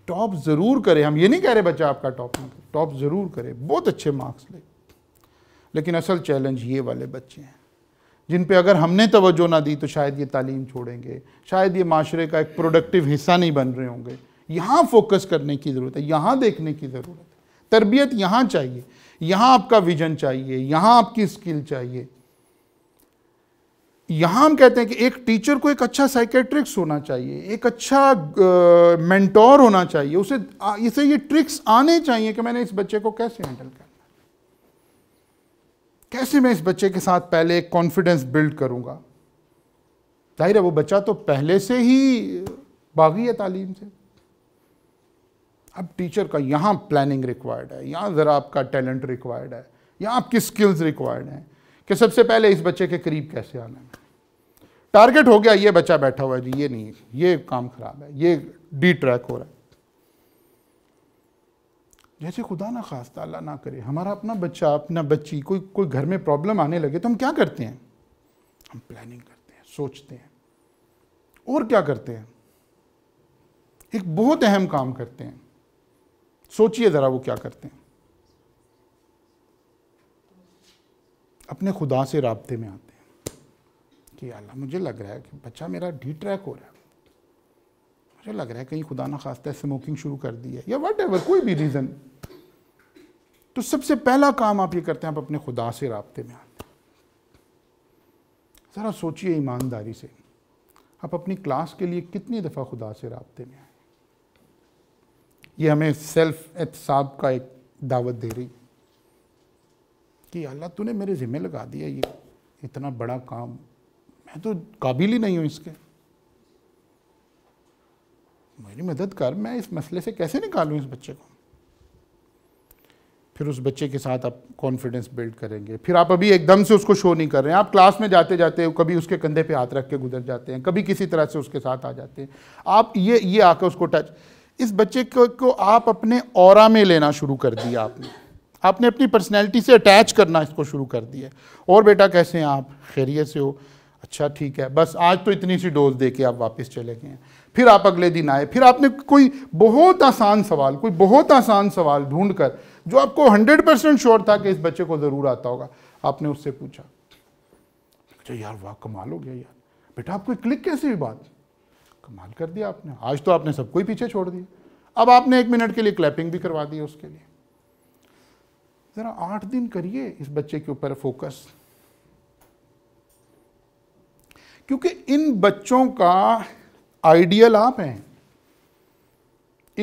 टॉप ज़रूर करे हम ये नहीं कह रहे बच्चा आपका टॉप ना टॉप ज़रूर करे बहुत अच्छे मार्क्स ले लेकिन असल चैलेंज ये वाले बच्चे हैं जिन पे अगर हमने तवज्जो ना दी तो शायद ये तालीम छोड़ेंगे शायद ये माशरे का एक प्रोडक्टिव हिस्सा नहीं बन रहे होंगे यहाँ फोकस करने की ज़रूरत है यहाँ देखने की ज़रूरत है तरबियत यहाँ चाहिए यहाँ आपका विजन चाहिए यहाँ आपकी स्किल चाहिए यहां हम कहते हैं कि एक टीचर को एक अच्छा साइकेट्रिक्स होना चाहिए एक अच्छा मेंटोर होना चाहिए उसे इसे ये ट्रिक्स आने चाहिए कि मैंने इस बच्चे को कैसे हैंडल करना कैसे मैं इस बच्चे के साथ पहले एक कॉन्फिडेंस बिल्ड करूंगा जाहिर है वो बच्चा तो पहले से ही बागी है तालीम से अब टीचर का यहां प्लानिंग रिक्वायर्ड है यहां ज़रा आपका टैलेंट रिक्वायर्ड है यहां आपकी स्किल्स रिक्वायर्ड हैं कि सबसे पहले इस बच्चे के करीब कैसे आना है टारगेट हो गया ये बच्चा बैठा हुआ है जी ये नहीं ये काम खराब है ये डी ट्रैक हो रहा है जैसे खुदा ना खास अल्लाह ना करे हमारा अपना बच्चा अपना बच्ची कोई कोई घर में प्रॉब्लम आने लगे तो हम क्या करते हैं हम प्लानिंग करते हैं सोचते हैं और क्या करते हैं एक बहुत अहम काम करते हैं सोचिए ज़रा वो क्या करते हैं अपने खुदा से रबते में आते हैं कि अल्लाह मुझे लग रहा है कि बच्चा मेरा डी ट्रैक हो रहा है मुझे लग रहा है कहीं खुदा ना खास्ता स्मोकिंग शुरू कर दी है या वट एवर कोई भी रीज़न तो सबसे पहला काम आप ये करते हैं आप अपने खुदा से रबते में आते हैं ज़रा सोचिए ईमानदारी से आप अपनी क्लास के लिए कितनी दफ़ा खुदा से रबते में आए ये हमें सेल्फ एहतसाब का एक दावत दे रही कि अल्लाह तूने मेरे ज़िम्मे लगा दिया ये इतना बड़ा काम मैं तो काबिल ही नहीं हूँ इसके मेरी मदद कर मैं इस मसले से कैसे निकालूँ इस बच्चे को फिर उस बच्चे के साथ आप कॉन्फिडेंस बिल्ड करेंगे फिर आप अभी एकदम से उसको शो नहीं कर रहे हैं आप क्लास में जाते जाते हो कभी उसके कंधे पे हाथ रख के गुजर जाते हैं कभी किसी तरह से उसके साथ आ जाते हैं आप ये ये आकर उसको टच इस बच्चे को, को आप अपने और में लेना शुरू कर दिया आपने आपने अपनी पर्सनैलिटी से अटैच करना इसको शुरू कर दिया और बेटा कैसे हैं आप खैरियत से हो अच्छा ठीक है बस आज तो इतनी सी डोज दे के आप वापस चले गए हैं फिर आप अगले दिन आए फिर आपने कोई बहुत आसान सवाल कोई बहुत आसान सवाल ढूंढ कर जो आपको हंड्रेड परसेंट श्योर था कि इस बच्चे को ज़रूर आता होगा आपने उससे पूछा अच्छा यार वाह कमाल हो गया यार बेटा आपको क्लिक कैसी हुई बात कमाल कर दिया आपने आज तो आपने सबको ही पीछे छोड़ दिया अब आपने एक मिनट के लिए क्लैपिंग भी करवा दी उसके लिए ज़रा आठ दिन करिए इस बच्चे के ऊपर फोकस क्योंकि इन बच्चों का आइडियल आप हैं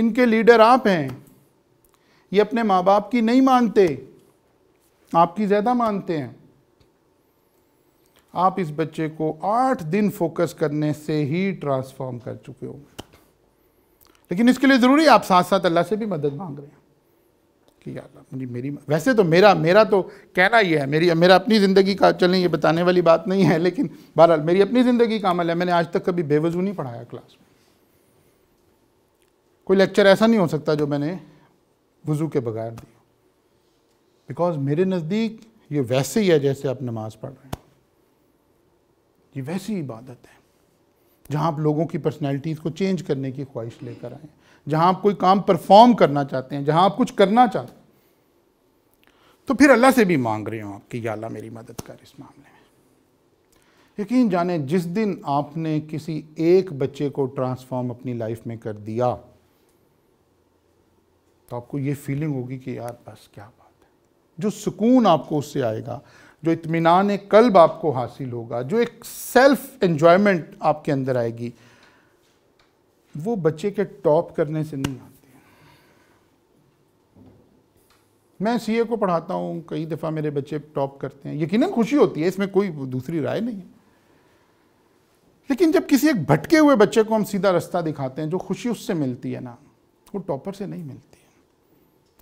इनके लीडर आप हैं ये अपने माँ बाप की नहीं मानते आपकी ज़्यादा मानते हैं आप इस बच्चे को आठ दिन फोकस करने से ही ट्रांसफॉर्म कर चुके हो लेकिन इसके लिए ज़रूरी आप साथ साथ अल्लाह से भी मदद मांग रहे हैं कि मुझे मेरी वैसे तो मेरा मेरा तो कहना ये है मेरी मेरा अपनी ज़िंदगी का चलें ये बताने वाली बात नहीं है लेकिन बहरहाल मेरी अपनी ज़िंदगी का अमल है मैंने आज तक कभी बेवजू नहीं पढ़ाया क्लास में कोई लेक्चर ऐसा नहीं हो सकता जो मैंने वज़ू के बगैर दिया बिकॉज मेरे नज़दीक ये वैसे ही है जैसे आप नमाज़ पढ़ रहे हैं ये वैसी इबादत है जहाँ आप लोगों की पर्सनैलिटीज़ को चेंज करने की ख्वाहिश लेकर आए जहाँ आप कोई काम परफॉर्म करना चाहते हैं जहाँ आप कुछ करना चाहते हैं तो फिर अल्लाह से भी मांग रहे हो आप कि अल्लाह मेरी मदद कर इस मामले में यकीन जाने जिस दिन आपने किसी एक बच्चे को ट्रांसफॉर्म अपनी लाइफ में कर दिया तो आपको ये फीलिंग होगी कि यार बस क्या बात है जो सुकून आपको उससे आएगा जो इतमान कल्ब आपको हासिल होगा जो एक सेल्फ एन्जॉयमेंट आपके अंदर आएगी वो बच्चे के टॉप करने से नहीं आती मैं सीए को पढ़ाता हूँ कई दफ़ा मेरे बच्चे टॉप करते हैं यकीनन खुशी होती है इसमें कोई दूसरी राय नहीं है लेकिन जब किसी एक भटके हुए बच्चे को हम सीधा रास्ता दिखाते हैं जो खुशी उससे मिलती है ना वो टॉपर से नहीं मिलती है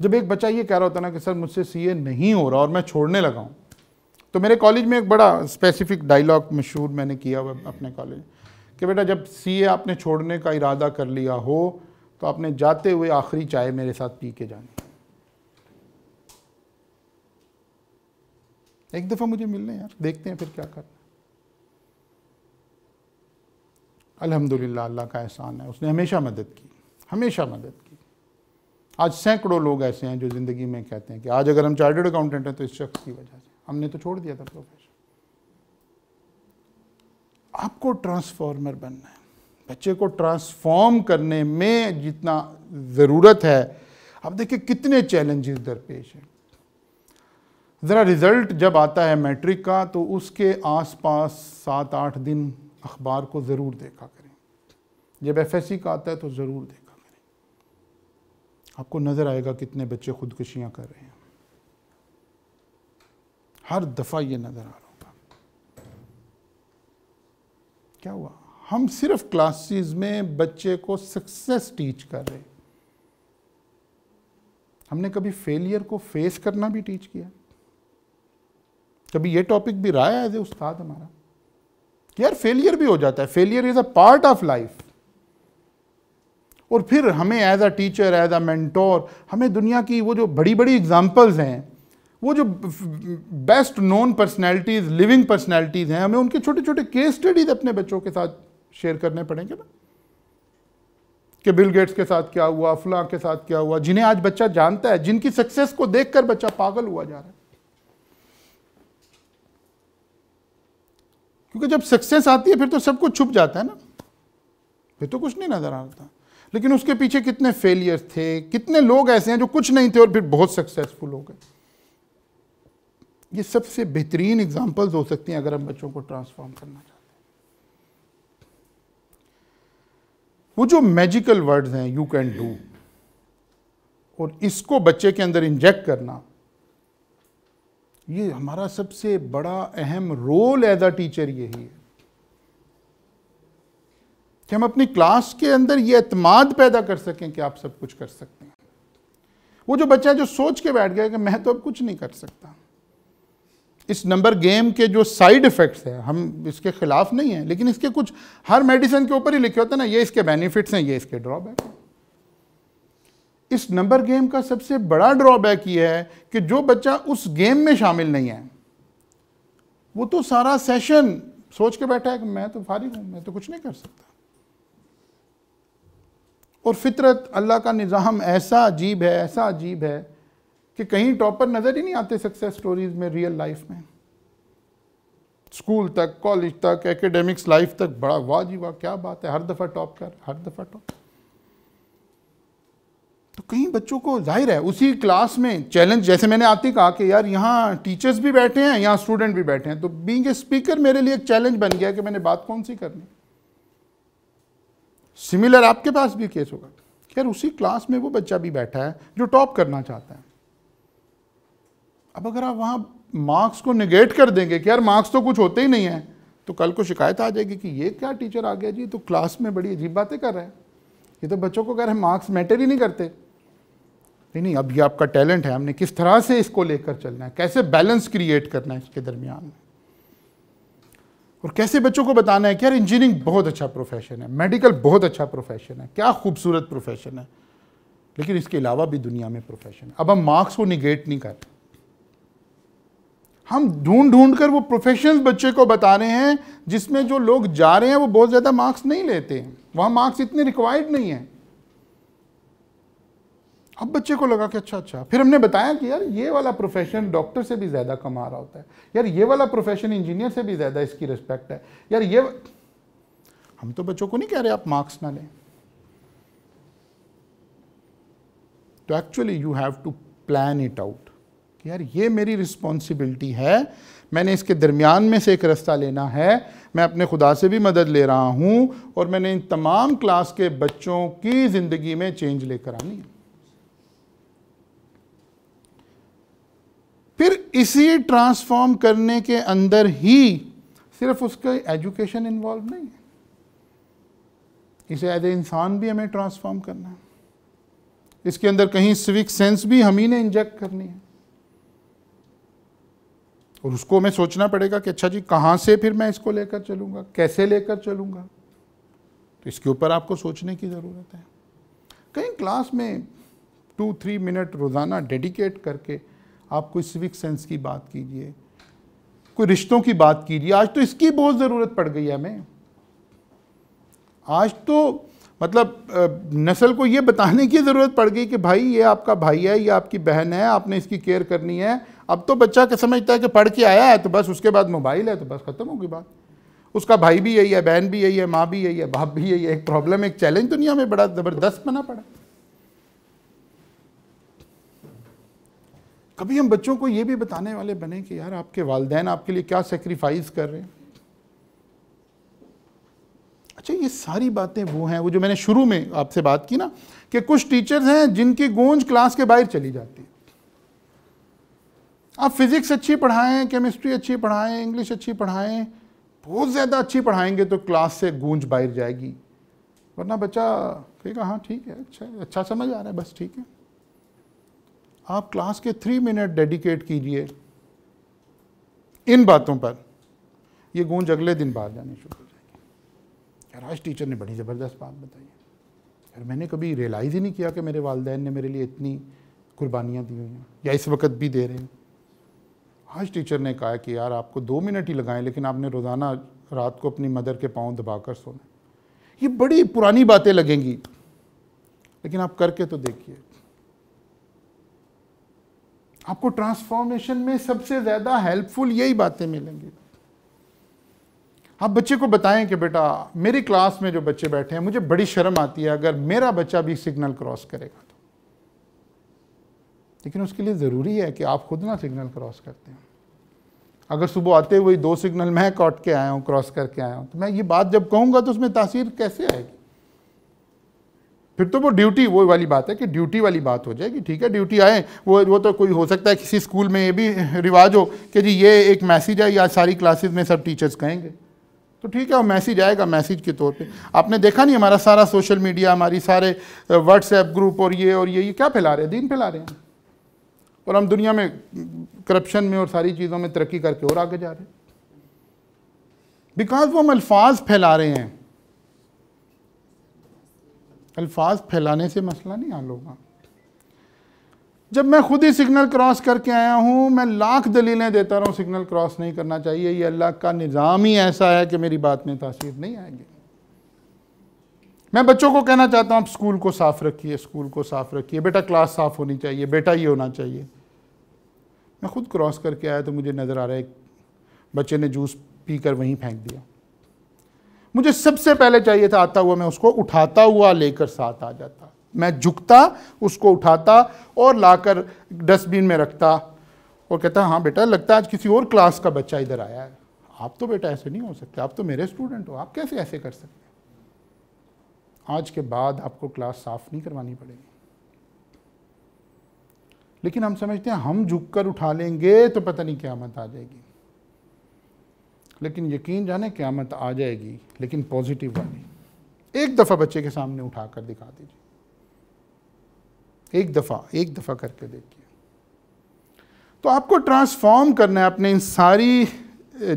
जब एक बच्चा ये कह रहा होता ना कि सर मुझसे सीए नहीं हो रहा और मैं छोड़ने लगा हूँ तो मेरे कॉलेज में एक बड़ा स्पेसिफिक डायलॉग मशहूर मैंने किया हुआ अपने कॉलेज कि बेटा जब सीए आपने छोड़ने का इरादा कर लिया हो तो आपने जाते हुए आखिरी चाय मेरे साथ पी के जानी एक दफ़ा मुझे मिलने यार देखते हैं फिर क्या करना अल्हम्दुलिल्लाह अल्लाह का एहसान है उसने हमेशा मदद की हमेशा मदद की आज सैकड़ों लोग ऐसे हैं जो ज़िंदगी में कहते हैं कि आज अगर हम चार्टर्ड अकाउंटेंट हैं तो इस शख्स की वजह हमने तो छोड़ दिया था प्रोफेशन आपको ट्रांसफॉर्मर बनना है बच्चे को ट्रांसफॉर्म करने में जितना ज़रूरत है अब देखिए कितने चैलेंजेस दरपेश हैं ज़रा रिज़ल्ट जब आता है मैट्रिक का तो उसके आसपास सात आठ दिन अखबार को ज़रूर देखा करें जब एफएससी का आता है तो ज़रूर देखा करें आपको नज़र आएगा कितने बच्चे खुदकुशियाँ कर रहे हैं हर दफ़ा ये नज़र आ रहा होगा क्या हुआ हम सिर्फ क्लासेस में बच्चे को सक्सेस टीच कर रहे हमने कभी फेलियर को फेस करना भी टीच किया कभी ये टॉपिक भी रहा है एज ए उस्ताद हमारा यार फेलियर भी हो जाता है failure is a part of life और फिर हमें as a teacher as a mentor हमें दुनिया की वो जो बड़ी बड़ी एग्जाम्पल्स हैं वो जो best known personalities living personalities हैं हमें उनके छोटे छोटे केस स्टडीज़ अपने बच्चों के साथ शेयर करने पड़ेंगे ना कि बिल गेट्स के साथ क्या हुआ फलां के साथ क्या हुआ जिन्हें आज बच्चा जानता है जिनकी सक्सेस को देखकर बच्चा पागल हुआ जा रहा है क्योंकि जब सक्सेस आती है फिर तो सब कुछ छुप जाता है ना फिर तो कुछ नहीं नज़र आता लेकिन उसके पीछे कितने फेलियर थे कितने लोग ऐसे हैं जो कुछ नहीं थे और फिर बहुत सक्सेसफुल हो गए ये सबसे बेहतरीन एग्जाम्पल्स हो सकती हैं अगर हम बच्चों को ट्रांसफॉर्म करना चाहते हैं वो जो मैजिकल वर्ड्स हैं यू कैन डू और इसको बच्चे के अंदर इंजेक्ट करना ये हमारा सबसे बड़ा अहम रोल एज अ टीचर यही है कि हम अपनी क्लास के अंदर ये अतमाद पैदा कर सकें कि आप सब कुछ कर सकते हैं वो जो बच्चा है जो सोच के बैठ गया कि मैं तो अब कुछ नहीं कर सकता इस नंबर गेम के जो साइड इफ़ेक्ट्स हैं हम इसके ख़िलाफ़ नहीं हैं लेकिन इसके कुछ हर मेडिसिन के ऊपर ही लिखे होते हैं ना ये इसके बेनिफिट्स हैं ये इसके ड्रॉबैक हैं इस नंबर गेम का सबसे बड़ा ड्रॉबैक ये है कि जो बच्चा उस गेम में शामिल नहीं है वो तो सारा सेशन सोच के बैठा है कि मैं तो फारिग हूँ मैं तो कुछ नहीं कर सकता और फितरत अल्लाह का निज़ाम ऐसा अजीब है ऐसा अजीब है कि कहीं टॉपर नज़र ही नहीं आते सक्सेस स्टोरीज में रियल लाइफ में स्कूल तक कॉलेज तक एकेडमिक्स लाइफ तक बड़ा वाह जी वाह क्या बात है हर दफ़ा टॉप कर हर दफ़ा टॉप तो कई बच्चों को जाहिर है उसी क्लास में चैलेंज जैसे मैंने आते कहा कि यार यहाँ टीचर्स भी बैठे हैं यहाँ स्टूडेंट भी बैठे हैं तो बींग ए स्पीकर मेरे लिए एक चैलेंज बन गया कि मैंने बात कौन सी करनी सिमिलर आपके पास भी केस होगा यार उसी क्लास में वो बच्चा भी बैठा है जो टॉप करना चाहता है अब अगर आप वहाँ मार्क्स को निगेट कर देंगे कि यार मार्क्स तो कुछ होते ही नहीं हैं तो कल को शिकायत आ जाएगी कि ये क्या टीचर आ गया जी तो क्लास में बड़ी अजीब बातें कर रहे हैं ये तो बच्चों को कह रहे हैं मार्क्स मैटर ही नहीं करते नहीं नहीं अब ये आपका टैलेंट है हमने किस तरह से इसको लेकर चलना है कैसे बैलेंस क्रिएट करना है इसके दरमियान में और कैसे बच्चों को बताना है कि यार इंजीनियरिंग बहुत अच्छा प्रोफेशन है मेडिकल बहुत अच्छा प्रोफेशन है क्या खूबसूरत प्रोफेशन है लेकिन इसके अलावा भी दुनिया में प्रोफेशन है अब हम मार्क्स को निगेट नहीं करते हम ढूंढ ढूंढ कर वो प्रोफेशंस बच्चे को बता रहे हैं जिसमें जो लोग जा रहे हैं वो बहुत ज़्यादा मार्क्स नहीं लेते हैं वहां मार्क्स इतने रिक्वायर्ड नहीं है अब बच्चे को लगा कि अच्छा अच्छा फिर हमने बताया कि यार ये वाला प्रोफेशन डॉक्टर से भी ज़्यादा कमा रहा होता है यार ये वाला प्रोफेशन इंजीनियर से भी ज़्यादा इसकी रिस्पेक्ट है यार ये हम तो बच्चों को नहीं कह रहे आप मार्क्स ना लें तो actually you have to plan it out कि यार ये मेरी रिस्पॉन्सिबिलिटी है मैंने इसके दरमियान में से एक रास्ता लेना है मैं अपने खुदा से भी मदद ले रहा हूँ और मैंने इन तमाम क्लास के बच्चों की ज़िंदगी में चेंज लेकर आनी है फिर इसी ट्रांसफॉर्म करने के अंदर ही सिर्फ उसका एजुकेशन इन्वॉल्व नहीं है इसे एज ए इंसान भी हमें ट्रांसफॉर्म करना है इसके अंदर कहीं सिविक सेंस भी हम ही ने इंजेक्ट करनी है और उसको हमें सोचना पड़ेगा कि अच्छा जी कहाँ से फिर मैं इसको लेकर चलूँगा कैसे लेकर चलूँगा तो इसके ऊपर आपको सोचने की ज़रूरत है कहीं क्लास में टू थ्री मिनट रोज़ाना डेडिकेट करके आप कोई सिविक सेंस की बात कीजिए कोई रिश्तों की बात कीजिए आज तो इसकी बहुत ज़रूरत पड़ गई है हमें आज तो मतलब नस्ल को ये बताने की ज़रूरत पड़ गई कि भाई ये आपका भाई है ये आपकी बहन है आपने इसकी केयर करनी है अब तो बच्चा क्या समझता है कि पढ़ के आया है तो बस उसके बाद मोबाइल है तो बस ख़त्म होगी बात उसका भाई भी यही है बहन भी यही है माँ भी यही है बाप भी यही है एक प्रॉब्लम एक चैलेंज दुनिया में बड़ा ज़बरदस्त बना पड़ा कभी हम बच्चों को ये भी बताने वाले बने कि यार आपके वालदेन आपके लिए क्या सेक्रीफाइस कर रहे हैं अच्छा ये सारी बातें वो हैं वो जो मैंने शुरू में आपसे बात की ना कि कुछ टीचर्स हैं जिनकी गूंज क्लास के बाहर चली जाती है आप फिज़िक्स अच्छी पढ़ाएं केमिस्ट्री अच्छी पढ़ाएं इंग्लिश अच्छी पढ़ाएं बहुत ज़्यादा अच्छी पढ़ाएंगे तो क्लास से गूंज बाहर जाएगी वरना बच्चा कहेगा हाँ ठीक है अच्छा अच्छा समझ आ रहा है बस ठीक है आप क्लास के थ्री मिनट डेडिकेट कीजिए इन बातों पर ये गूंज अगले दिन बाहर जाने शुरू यार आज टीचर ने बड़ी ज़बरदस्त बात बताई यार मैंने कभी रियलाइज़ ही नहीं किया कि मेरे वालदेन ने मेरे लिए इतनी कुर्बानियाँ दी हुई हैं या इस वक्त भी दे रहे हैं आज टीचर ने कहा कि यार आपको दो मिनट ही लगाएं लेकिन आपने रोज़ाना रात को अपनी मदर के पाँव दबाकर सोना ये बड़ी पुरानी बातें लगेंगी लेकिन आप करके तो देखिए आपको ट्रांसफॉर्मेशन में सबसे ज़्यादा हेल्पफुल यही बातें मिलेंगी आप बच्चे को बताएं कि बेटा मेरी क्लास में जो बच्चे बैठे हैं मुझे बड़ी शर्म आती है अगर मेरा बच्चा भी सिग्नल क्रॉस करेगा तो लेकिन उसके लिए ज़रूरी है कि आप खुद ना सिग्नल क्रॉस करते हैं अगर सुबह आते हुए दो सिग्नल मैं कॉट के आया हूँ क्रॉस करके आया हूँ तो मैं ये बात जब कहूँगा तो उसमें तासीर कैसे आएगी फिर तो वो ड्यूटी वो वाली बात है कि ड्यूटी वाली बात हो जाएगी ठीक है ड्यूटी आए वो वो तो कोई हो सकता है किसी स्कूल में ये भी रिवाज हो कि जी ये एक मैसेज है या सारी क्लासेस में सब टीचर्स कहेंगे तो ठीक है वो मैसेज आएगा मैसेज के तौर पे आपने देखा नहीं हमारा सारा सोशल मीडिया हमारी सारे व्हाट्सएप ग्रुप और ये और ये ये क्या फैला रहे हैं दिन फैला रहे हैं और हम दुनिया में करप्शन में और सारी चीज़ों में तरक्की करके और आगे जा रहे हैं बिकॉज वो हम अल्फाज फैला रहे हैं अल्फाज फैलाने से मसला नहीं हल होगा जब मैं खुद ही सिग्नल क्रॉस करके आया हूँ मैं लाख दलीलें देता रहा हूँ सिग्नल क्रॉस नहीं करना चाहिए ये अल्लाह का निज़ाम ही ऐसा है कि मेरी बात में तासीर नहीं आएगी मैं बच्चों को कहना चाहता हूँ आप स्कूल को साफ़ रखिए स्कूल को साफ़ रखिए बेटा क्लास साफ़ होनी चाहिए बेटा ये होना चाहिए मैं खुद क्रॉस करके आया तो मुझे नज़र आ रहा है बच्चे ने जूस पी कर वहीं फेंक दिया मुझे सबसे पहले चाहिए था आता हुआ मैं उसको उठाता हुआ लेकर साथ आ जाता मैं झुकता उसको उठाता और लाकर डस्टबिन में रखता और कहता हाँ बेटा लगता है आज किसी और क्लास का बच्चा इधर आया है आप तो बेटा ऐसे नहीं हो सकते आप तो मेरे स्टूडेंट हो आप कैसे ऐसे कर सकते आज के बाद आपको क्लास साफ नहीं करवानी पड़ेगी लेकिन हम समझते हैं हम झुक कर उठा लेंगे तो पता नहीं क्या मत आ जाएगी लेकिन यकीन जाने क्या मत आ जाएगी लेकिन पॉजिटिव वाली एक दफ़ा बच्चे के सामने उठा कर दिखा दीजिए एक दफ़ा एक दफ़ा करके देखिए तो आपको ट्रांसफॉर्म करना है अपने इन सारी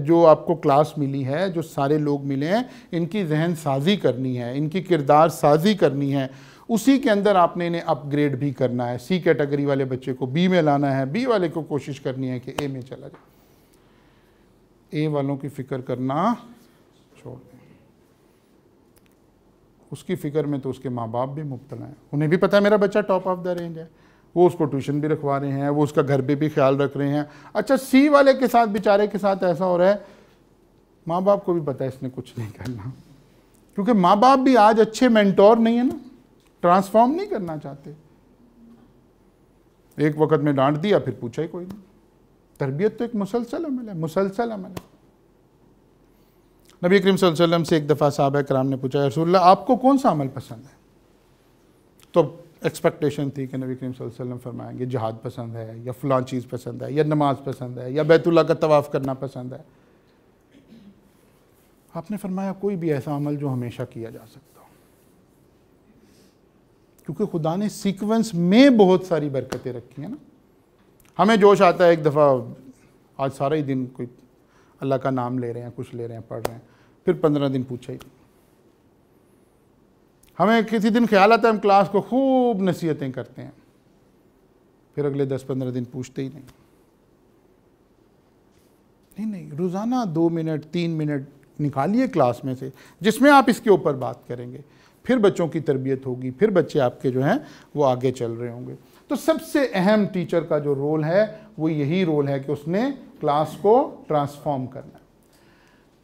जो आपको क्लास मिली है जो सारे लोग मिले हैं इनकी जहन साजी करनी है इनकी किरदार साजी करनी है उसी के अंदर आपने इन्हें अपग्रेड भी करना है सी कैटेगरी वाले बच्चे को बी में लाना है बी वाले को कोशिश करनी है कि ए में चला जाए ए वालों की फ़िक्र करना छोड़ दें उसकी फ़िक्र में तो उसके माँ बाप भी मुबतला हैं उन्हें भी पता है मेरा बच्चा टॉप ऑफ द रेंज है वो उसको ट्यूशन भी रखवा रहे हैं वो उसका घर पर भी ख्याल रख रहे हैं अच्छा सी वाले के साथ बेचारे के साथ ऐसा हो रहा है माँ बाप को भी पता है इसने कुछ नहीं करना क्योंकि माँ बाप भी आज अच्छे मैंटोर नहीं है ना ट्रांसफॉर्म नहीं करना चाहते एक वक्त में डांट दिया फिर पूछा ही कोई नहीं तरबियत तो एक मुसलसल अमल है मुसलसल अमल है नबी करीम वसल्लम से एक दफ़ा साहब कराम ने पूछा रसूल्ला आपको कौन सा अमल पसंद है तो एक्सपेक्टेशन थी कि नबी करीम वसल्लम फरमाएंगे जहाद पसंद है या फलां चीज़ पसंद है या नमाज पसंद है या बैतुल्ला का तवाफ़ करना पसंद है आपने फरमाया कोई भी ऐसा अमल जो हमेशा किया जा सकता हो क्योंकि खुदा ने सीक्वेंस में बहुत सारी बरकतें रखी हैं ना हमें जोश आता है एक दफ़ा आज सारा ही दिन कोई अल्लाह का नाम ले रहे हैं कुछ ले रहे हैं पढ़ रहे हैं फिर पंद्रह दिन पूछा ही हमें किसी दिन ख्याल आता है हम क्लास को खूब नसीहतें करते हैं फिर अगले दस पंद्रह दिन पूछते ही नहीं नहीं नहीं रोज़ाना दो मिनट तीन मिनट निकालिए क्लास में से जिसमें आप इसके ऊपर बात करेंगे फिर बच्चों की तरबियत होगी फिर बच्चे आपके जो हैं वो आगे चल रहे होंगे तो सबसे अहम टीचर का जो रोल है वो यही रोल है कि उसने क्लास को ट्रांसफॉर्म करना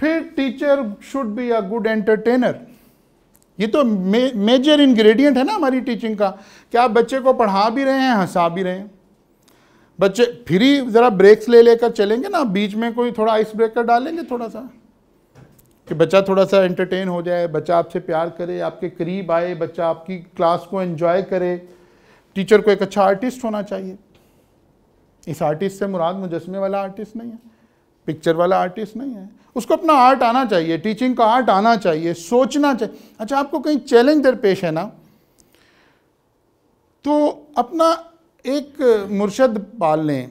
फिर teacher should be a good entertainer ये तो मे, मेजर इंग्रेडिएंट है ना हमारी टीचिंग का कि आप बच्चे को पढ़ा भी रहे हैं हंसा भी रहे हैं बच्चे ही ज़रा ब्रेक्स ले लेकर चलेंगे ना बीच में कोई थोड़ा आइस ब्रेकर डालेंगे थोड़ा सा कि बच्चा थोड़ा सा एंटरटेन हो जाए बच्चा आपसे प्यार करे आपके करीब आए बच्चा आपकी क्लास को एंजॉय करे टीचर को एक अच्छा आर्टिस्ट होना चाहिए इस आर्टिस्ट से मुराद मुजस्मे वाला आर्टिस्ट नहीं है पिक्चर वाला आर्टिस्ट नहीं है उसको अपना आर्ट आना चाहिए टीचिंग का आर्ट आना चाहिए सोचना चाहिए अच्छा आपको कहीं चैलेंज दरपेश है ना तो अपना एक मुर्शद पाल लें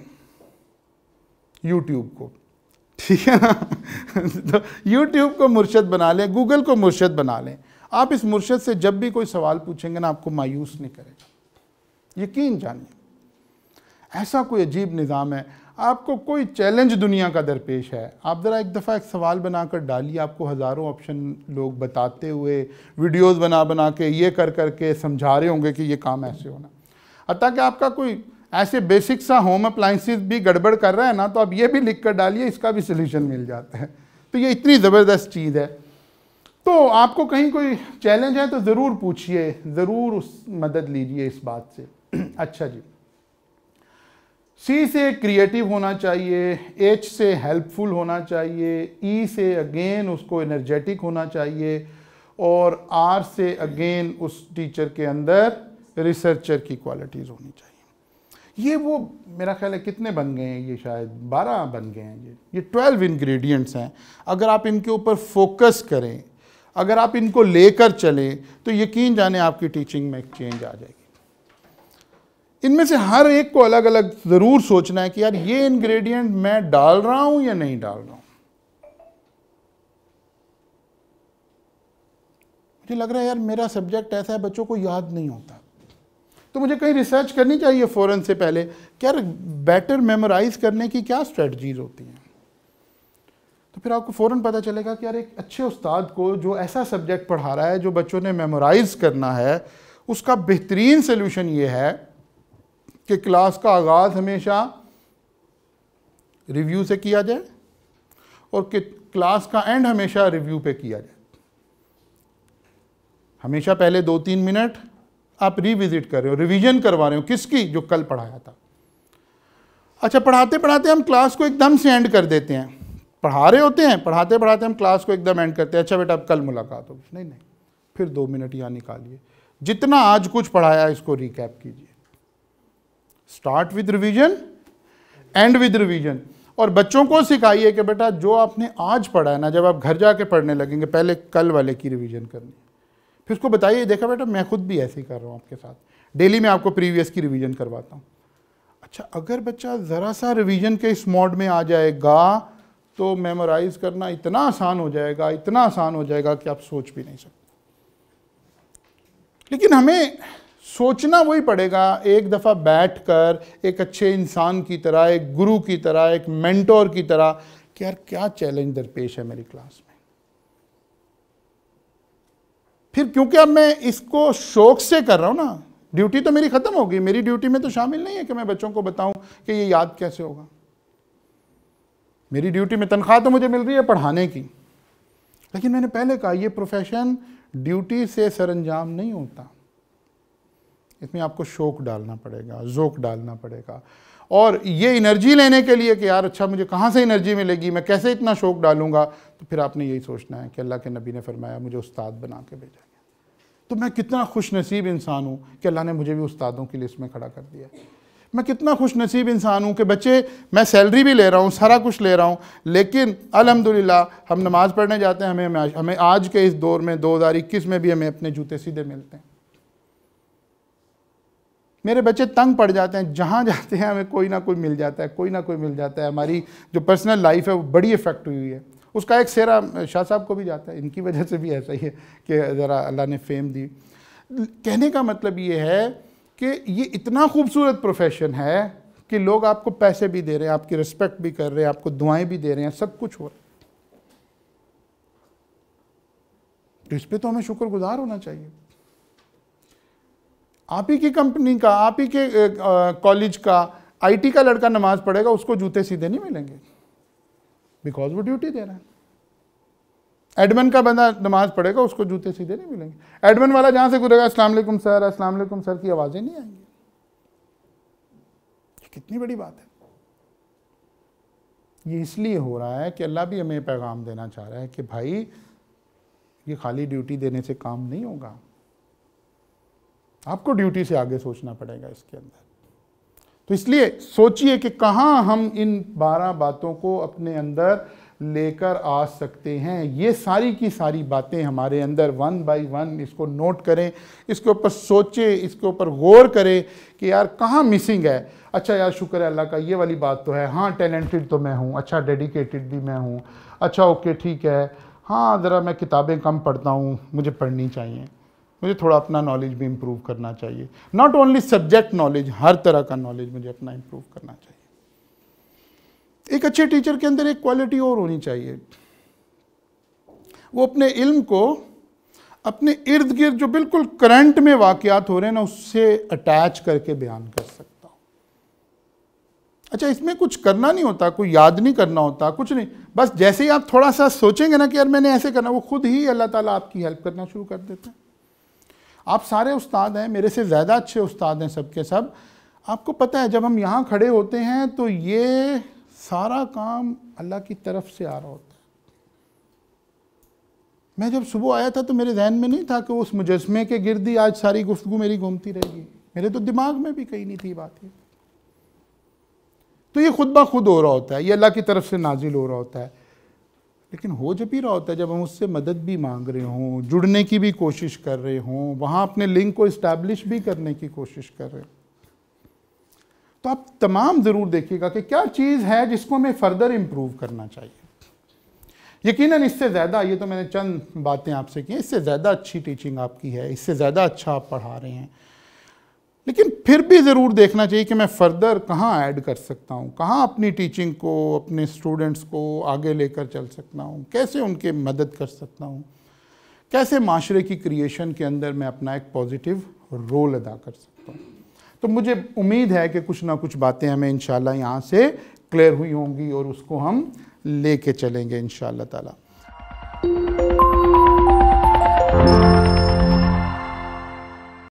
यूट्यूब को ठीक है ना तो यूट्यूब को मुर्शद बना लें गूगल को मुर्शद बना लें आप इस मुर्शद से जब भी कोई सवाल पूछेंगे ना आपको मायूस नहीं करेगा यकीन जानिए ऐसा कोई अजीब निज़ाम है आपको कोई चैलेंज दुनिया का दरपेश है आप ज़रा एक दफ़ा एक सवाल बनाकर डालिए आपको हज़ारों ऑप्शन लोग बताते हुए वीडियोस बना बना के ये कर कर के समझा रहे होंगे कि ये काम ऐसे होना अतः कि आपका कोई ऐसे बेसिक सा होम अप्लाइंसिस भी गड़बड़ कर रहा है ना तो आप ये भी लिख कर डालिए इसका भी सोल्यूशन मिल जाता है तो ये इतनी ज़बरदस्त चीज़ है तो आपको कहीं कोई चैलेंज है तो ज़रूर पूछिए ज़रूर उस मदद लीजिए इस बात से अच्छा जी सी से क्रिएटिव होना चाहिए एच से हेल्पफुल होना चाहिए ई e से अगेन उसको एनर्जेटिक होना चाहिए और आर से अगेन उस टीचर के अंदर रिसर्चर की क्वालिटीज़ होनी चाहिए ये वो मेरा ख्याल है कितने बन गए हैं ये शायद बारह बन गए हैं ये ये ट्वेल्व इंग्रेडिएंट्स हैं अगर आप इनके ऊपर फोकस करें अगर आप इनको लेकर चलें तो यकीन जाने आपकी टीचिंग में एक चेंज आ जाएगी इनमें से हर एक को अलग अलग ज़रूर सोचना है कि यार ये इंग्रेडिएंट मैं डाल रहा हूं या नहीं डाल रहा हूं मुझे लग रहा है यार मेरा सब्जेक्ट ऐसा है बच्चों को याद नहीं होता तो मुझे कहीं रिसर्च करनी चाहिए फ़ौरन से पहले क्या बेटर मेमोराइज करने की क्या स्ट्रेटजीज होती हैं तो फिर आपको फ़ौरन पता चलेगा कि यार एक अच्छे उस्ताद को जो ऐसा सब्जेक्ट पढ़ा रहा है जो बच्चों ने मेमोराइज़ करना है उसका बेहतरीन सोल्यूशन ये है कि क्लास का आगाज़ हमेशा रिव्यू से किया जाए और कि क्लास का एंड हमेशा रिव्यू पे किया जाए हमेशा पहले दो तीन मिनट आप रिविज़िट कर रहे हो रिवीजन करवा रहे हो किसकी जो कल पढ़ाया था अच्छा पढ़ाते पढ़ाते हम क्लास को एकदम से एंड कर देते हैं पढ़ा रहे होते हैं पढ़ाते पढ़ाते हम क्लास को एकदम एंड करते हैं अच्छा बेटा अब कल मुलाकात होगी नहीं नहीं फिर दो मिनट यहाँ निकालिए जितना आज कुछ पढ़ाया इसको रिकैप कीजिए start with revision end with revision और बच्चों को सिखाइए कि बेटा जो आपने आज पढ़ा है ना जब आप घर जाके पढ़ने लगेंगे पहले कल वाले की रिवीजन करनी फिर उसको बताइए देखा बेटा मैं खुद भी ऐसे ही कर रहा हूँ आपके साथ डेली मैं आपको प्रीवियस की रिवीजन करवाता हूँ अच्छा अगर बच्चा ज़रा सा रिवीजन के इस मोड में आ जाएगा तो मेमोराइज करना इतना आसान हो जाएगा इतना आसान हो जाएगा कि आप सोच भी नहीं सकते लेकिन हमें सोचना वही पड़ेगा एक दफ़ा बैठकर एक अच्छे इंसान की तरह एक गुरु की तरह एक मेंटोर की तरह कि यार क्या चैलेंज दरपेश है मेरी क्लास में फिर क्योंकि अब मैं इसको शौक से कर रहा हूँ ना ड्यूटी तो मेरी ख़त्म होगी मेरी ड्यूटी में तो शामिल नहीं है कि मैं बच्चों को बताऊं कि ये याद कैसे होगा मेरी ड्यूटी में तनख्वाह तो मुझे मिल रही है पढ़ाने की लेकिन मैंने पहले कहा यह प्रोफेशन ड्यूटी से सरंजाम नहीं होता इसमें आपको शौक डालना पड़ेगा जोक डालना पड़ेगा और ये एनर्जी लेने के लिए कि यार अच्छा मुझे कहाँ से एनर्जी मिलेगी मैं कैसे इतना शौक डालूंगा तो फिर आपने यही सोचना है कि अल्लाह के नबी ने फरमाया मुझे उस्ताद बना के भेजा गया तो मैं कितना खुश नसीब इंसान हूँ कि अल्लाह ने मुझे भी उस्तादों की लिस्ट में खड़ा कर दिया मैं कितना खुश नसीब इंसान हूँ कि बच्चे मैं सैलरी भी ले रहा हूँ सारा कुछ ले रहा हूँ लेकिन अलहमदिल्ला हम नमाज़ पढ़ने जाते हैं हमें हमें आज के इस दौर में इक्कीस में भी हमें अपने जूते सीधे मिलते हैं मेरे बच्चे तंग पड़ जाते हैं जहाँ जाते हैं हमें कोई ना कोई मिल जाता है कोई ना कोई मिल जाता है हमारी जो पर्सनल लाइफ है वो बड़ी इफ़ेक्ट हुई है उसका एक सेरा शाह साहब को भी जाता है इनकी वजह से भी ऐसा ही है कि ज़रा अल्लाह ने फेम दी कहने का मतलब ये है कि ये इतना खूबसूरत प्रोफेशन है कि लोग आपको पैसे भी दे रहे हैं आपकी रिस्पेक्ट भी कर रहे हैं आपको दुआएं भी दे रहे हैं सब कुछ हो रहा है तो इस पर तो हमें शुक्रगुजार होना चाहिए आप ही की कंपनी का आप ही के कॉलेज का आईटी का लड़का नमाज पढ़ेगा उसको जूते सीधे नहीं मिलेंगे बिकॉज वो ड्यूटी दे रहा है एडमन का बंदा नमाज पढ़ेगा उसको जूते सीधे नहीं मिलेंगे एडमन वाला जहाँ से गुजरेगा अस्सलाम सर अस्सलाम सर की आवाज़ें नहीं आएंगी कितनी बड़ी बात है ये इसलिए हो रहा है कि अल्लाह भी हमें पैगाम देना चाह रहा है कि भाई ये खाली ड्यूटी देने से काम नहीं होगा आपको ड्यूटी से आगे सोचना पड़ेगा इसके अंदर तो इसलिए सोचिए कि कहाँ हम इन बारह बातों को अपने अंदर लेकर आ सकते हैं ये सारी की सारी बातें हमारे अंदर वन बाय वन इसको नोट करें इसके ऊपर सोचें इसके ऊपर गौर करें कि यार कहाँ मिसिंग है अच्छा यार शुक्र है अल्लाह का ये वाली बात तो है हाँ टैलेंटेड तो मैं हूँ अच्छा डेडिकेटेड भी मैं हूँ अच्छा ओके ठीक है हाँ ज़रा मैं किताबें कम पढ़ता हूँ मुझे पढ़नी चाहिए मुझे थोड़ा अपना नॉलेज भी इम्प्रूव करना चाहिए नॉट ओनली सब्जेक्ट नॉलेज हर तरह का नॉलेज मुझे अपना इम्प्रूव करना चाहिए एक अच्छे टीचर के अंदर एक क्वालिटी और होनी चाहिए वो अपने इल्म को अपने इर्द गिर्द जो बिल्कुल करंट में वाकयात हो रहे हैं ना उससे अटैच करके बयान कर सकता हूँ अच्छा इसमें कुछ करना नहीं होता कोई याद नहीं करना होता कुछ नहीं बस जैसे ही आप थोड़ा सा सोचेंगे ना कि यार मैंने ऐसे करना वो खुद ही अल्लाह ताला आपकी हेल्प करना शुरू कर देते हैं आप सारे उस्ताद हैं मेरे से ज़्यादा अच्छे उस्ताद हैं सबके सब आपको पता है जब हम यहाँ खड़े होते हैं तो ये सारा काम अल्लाह की तरफ से आ रहा होता है मैं जब सुबह आया था तो मेरे जहन में नहीं था कि उस मुजस्मे के गिरद ही आज सारी गुफ्तु मेरी घूमती रहेगी मेरे तो दिमाग में भी कहीं नहीं थी बात ये तो ये खुद ब खुद हो रहा होता है ये अल्लाह की तरफ से नाजिल हो रहा होता है लेकिन हो जब ही रहा होता है जब हम उससे मदद भी मांग रहे हों जुड़ने की भी कोशिश कर रहे हों वहाँ अपने लिंक को इस्टेब्लिश भी करने की कोशिश कर रहे तो आप तमाम ज़रूर देखिएगा कि क्या चीज़ है जिसको हमें फ़र्दर इम्प्रूव करना चाहिए यकीनन इससे ज़्यादा ये तो मैंने चंद बातें आपसे की इससे ज़्यादा अच्छी टीचिंग आपकी है इससे ज़्यादा अच्छा आप पढ़ा रहे हैं लेकिन फिर भी ज़रूर देखना चाहिए कि मैं फ़र्दर कहाँ ऐड कर सकता हूँ कहाँ अपनी टीचिंग को अपने स्टूडेंट्स को आगे लेकर चल सकता हूँ कैसे उनके मदद कर सकता हूँ कैसे माशरे की क्रिएशन के अंदर मैं अपना एक पॉजिटिव रोल अदा कर सकता हूँ तो मुझे उम्मीद है कि कुछ ना कुछ बातें हमें इन यहाँ से क्लियर हुई होंगी और उसको हम ले कर चलेंगे इन ताला